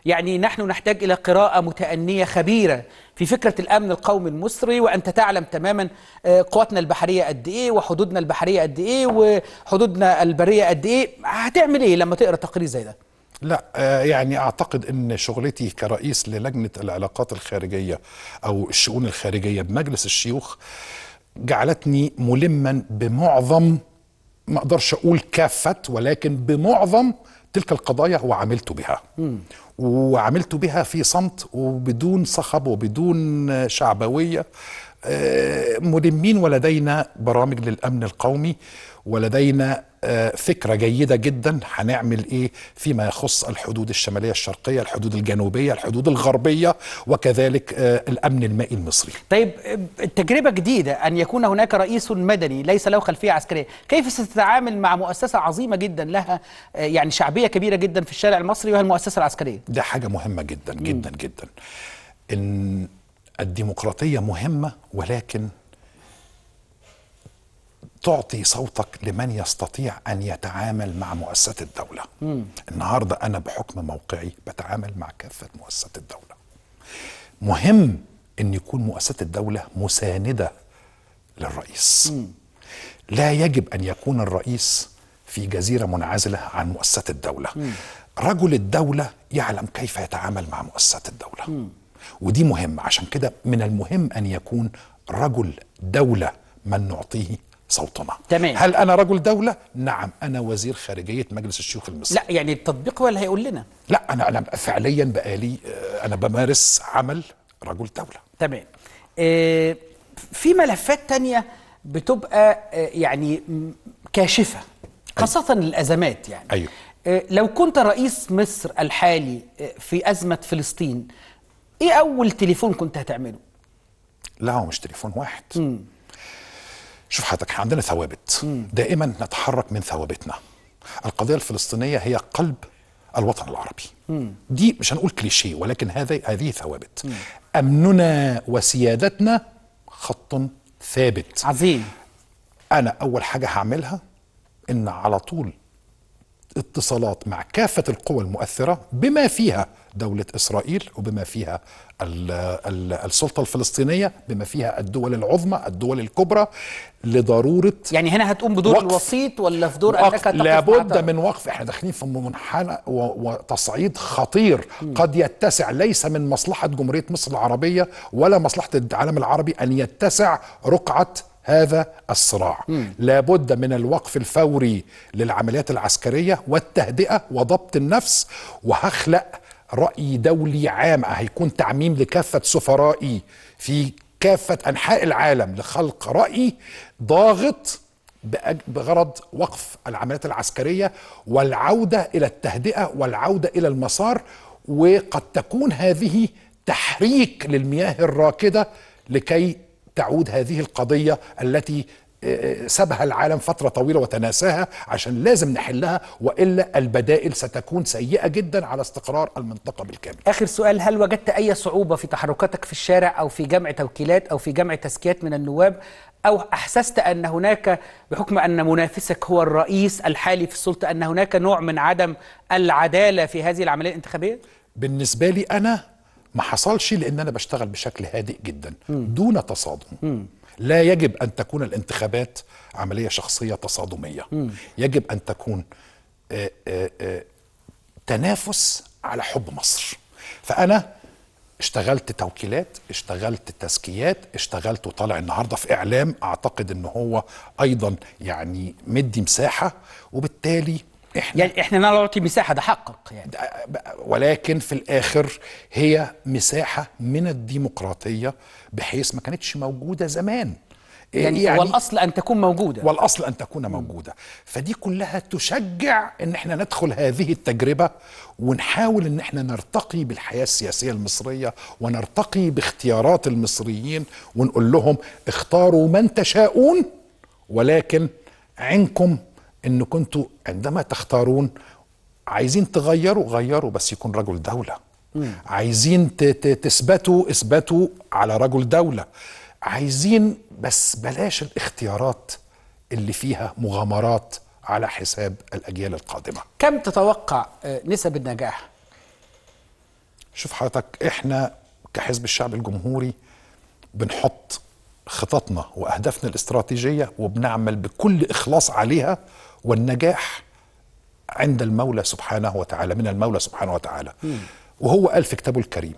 يعني نحن نحتاج إلى قراءة متأنية خبيرة في فكرة الأمن القومي المصري وأنت تعلم تماما قواتنا البحرية قد إيه وحدودنا البحرية قد إيه وحدودنا البرية قد إيه هتعمل إيه لما تقرأ تقرير زي ده لا آه، يعني اعتقد ان شغلتي كرئيس للجنه العلاقات الخارجيه او الشؤون الخارجيه بمجلس الشيوخ جعلتني ملما بمعظم ما اقدرش اقول كافه ولكن بمعظم تلك القضايا وعملت بها وعملت بها في صمت وبدون صخب وبدون شعبويه آه، ملمين ولدينا برامج للامن القومي ولدينا آه، فكره جيده جدا هنعمل ايه فيما يخص الحدود الشماليه الشرقيه الحدود الجنوبيه الحدود الغربيه وكذلك آه، الامن المائي المصري طيب التجربه جديده ان يكون هناك رئيس مدني ليس له خلفيه عسكريه كيف ستتعامل مع مؤسسه عظيمه جدا لها آه، يعني شعبيه كبيره جدا في الشارع المصري وهي المؤسسه العسكريه ده حاجه مهمه جدا جدا جدا ان الديمقراطيه مهمه ولكن تعطي صوتك لمن يستطيع أن يتعامل مع مؤسسة الدولة مم. النهاردة أنا بحكم موقعي بتعامل مع كافة مؤسسات الدولة مهم أن يكون مؤسسة الدولة مساندة للرئيس مم. لا يجب أن يكون الرئيس في جزيرة منعزلة عن مؤسسات الدولة مم. رجل الدولة يعلم كيف يتعامل مع مؤسسات الدولة مم. ودي مهمة عشان كده من المهم أن يكون رجل دولة من نعطيه صوتنا تمام هل انا رجل دوله نعم انا وزير خارجيه مجلس الشيوخ المصري لا يعني التطبيق هو اللي هيقول لنا لا انا انا فعليا بقالي آه، انا بمارس عمل رجل دوله تمام آه في ملفات تانية بتبقى آه، يعني كاشفه أيوه. خاصه أيوه. الازمات يعني أيوه. آه، لو كنت رئيس مصر الحالي في أزمة فلسطين إيه أول تليفون كنت هتعمله؟ لا هو مش تليفون واحد مم. شوف حضرتك احنا عندنا ثوابت دائما نتحرك من ثوابتنا القضيه الفلسطينيه هي قلب الوطن العربي مم. دي مش هنقول كليشيه ولكن هذه هذه ثوابت مم. امننا وسيادتنا خط ثابت عظيم انا اول حاجه هعملها ان على طول اتصالات مع كافه القوى المؤثره بما فيها دولة إسرائيل وبما فيها السلطة الفلسطينية بما فيها الدول العظمى الدول الكبرى لضرورة يعني هنا هتقوم بدور وقف الوسيط ولا في دور أنك لابد من وقف احنا داخلين في منحنى وتصعيد خطير م. قد يتسع ليس من مصلحة جمهورية مصر العربية ولا مصلحة العالم العربي أن يتسع رقعة هذا الصراع لابد من الوقف الفوري للعمليات العسكرية والتهدئة وضبط النفس وهخلق رأي دولي عام هيكون تعميم لكافة سفرائي في كافة أنحاء العالم لخلق رأي ضاغط بغرض وقف العمليات العسكرية والعودة إلى التهدئة والعودة إلى المسار وقد تكون هذه تحريك للمياه الراكدة لكي تعود هذه القضية التي سابها العالم فترة طويلة وتناساها عشان لازم نحلها وإلا البدائل ستكون سيئة جدا على استقرار المنطقة بالكامل آخر سؤال هل وجدت أي صعوبة في تحركاتك في الشارع أو في جمع توكيلات أو في جمع تزكيات من النواب أو أحسست أن هناك بحكم أن منافسك هو الرئيس الحالي في السلطة أن هناك نوع من عدم العدالة في هذه العملية الانتخابية؟ بالنسبة لي أنا ما حصلش لأن أنا بشتغل بشكل هادئ جدا دون تصادم لا يجب أن تكون الانتخابات عملية شخصية تصادمية م. يجب أن تكون آه، آه، آه، تنافس على حب مصر فأنا اشتغلت توكيلات اشتغلت تزكيات اشتغلت وطالع النهارده في اعلام اعتقد ان هو ايضا يعني مدي مساحه وبالتالي احنا يعني احنا نعطي مساحه ده حقك يعني ولكن في الاخر هي مساحه من الديمقراطيه بحيث ما كانتش موجوده زمان إيه، يعني, يعني والاصل ان تكون موجوده والاصل ان تكون موجوده فدي كلها تشجع ان احنا ندخل هذه التجربه ونحاول ان احنا نرتقي بالحياه السياسيه المصريه ونرتقي باختيارات المصريين ونقول لهم اختاروا من تشاءون ولكن عنكم ان كنتوا عندما تختارون عايزين تغيروا غيروا بس يكون رجل دولة مم. عايزين تثبتوا اثبتوا على رجل دولة عايزين بس بلاش الاختيارات اللي فيها مغامرات على حساب الأجيال القادمة كم تتوقع آه، نسب النجاح؟ شوف حضرتك احنا كحزب الشعب الجمهوري بنحط خططنا واهدافنا الاستراتيجيه وبنعمل بكل اخلاص عليها والنجاح عند المولى سبحانه وتعالى من المولى سبحانه وتعالى وهو قال في كتابه الكريم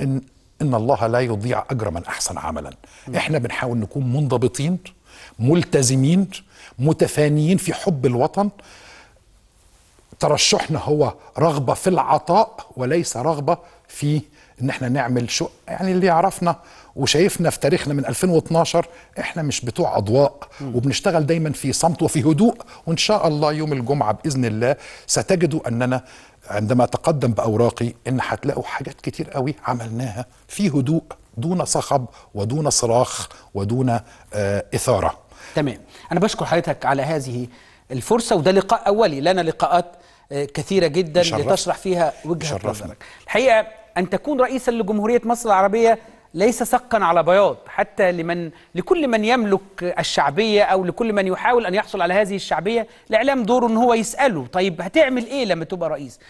إن إن الله لا يضيع أجر من أحسن عملا إحنا بنحاول نكون منضبطين ملتزمين متفانيين في حب الوطن ترشحنا هو رغبة في العطاء وليس رغبة في إن إحنا نعمل شو يعني اللي يعرفنا وشايفنا في تاريخنا من 2012 احنا مش بتوع اضواء وبنشتغل دايما في صمت وفي هدوء وان شاء الله يوم الجمعه باذن الله ستجدوا اننا عندما اتقدم باوراقي ان هتلاقوا حاجات كتير قوي عملناها في هدوء دون صخب ودون صراخ ودون آه اثاره تمام انا بشكر حضرتك على هذه الفرصه وده لقاء اولي لنا لقاءات آه، كثيره جدا لتشرح فيها وجهه نظرك الحقيقه ان تكون رئيسا لجمهوريه مصر العربيه ليس سقا على بياض حتى لمن لكل من يملك الشعبيه او لكل من يحاول ان يحصل على هذه الشعبيه الاعلام دوره ان هو يساله طيب هتعمل ايه لما تبقى رئيس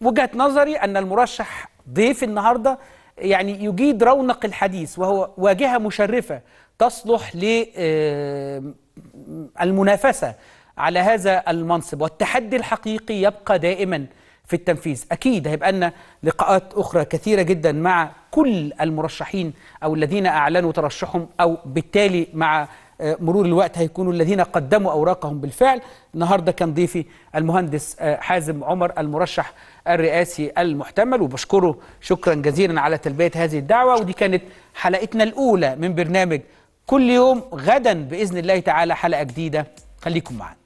وجهه نظري ان المرشح ضيف النهارده يعني يجيد رونق الحديث وهو واجهه مشرفه تصلح للمنافسه آه، على هذا المنصب والتحدي الحقيقي يبقى دائما في التنفيذ أكيد هيبقى لنا لقاءات أخرى كثيرة جدا مع كل المرشحين أو الذين أعلنوا ترشحهم أو بالتالي مع آه، مرور الوقت هيكونوا الذين قدموا أوراقهم بالفعل النهاردة كان ضيفي المهندس آه، حازم عمر المرشح الرئاسي المحتمل وبشكره شكرا جزيلا على تلبية هذه الدعوة ودي كانت حلقتنا الأولى من برنامج كل يوم غدا بإذن الله تعالى حلقة جديدة خليكم معنا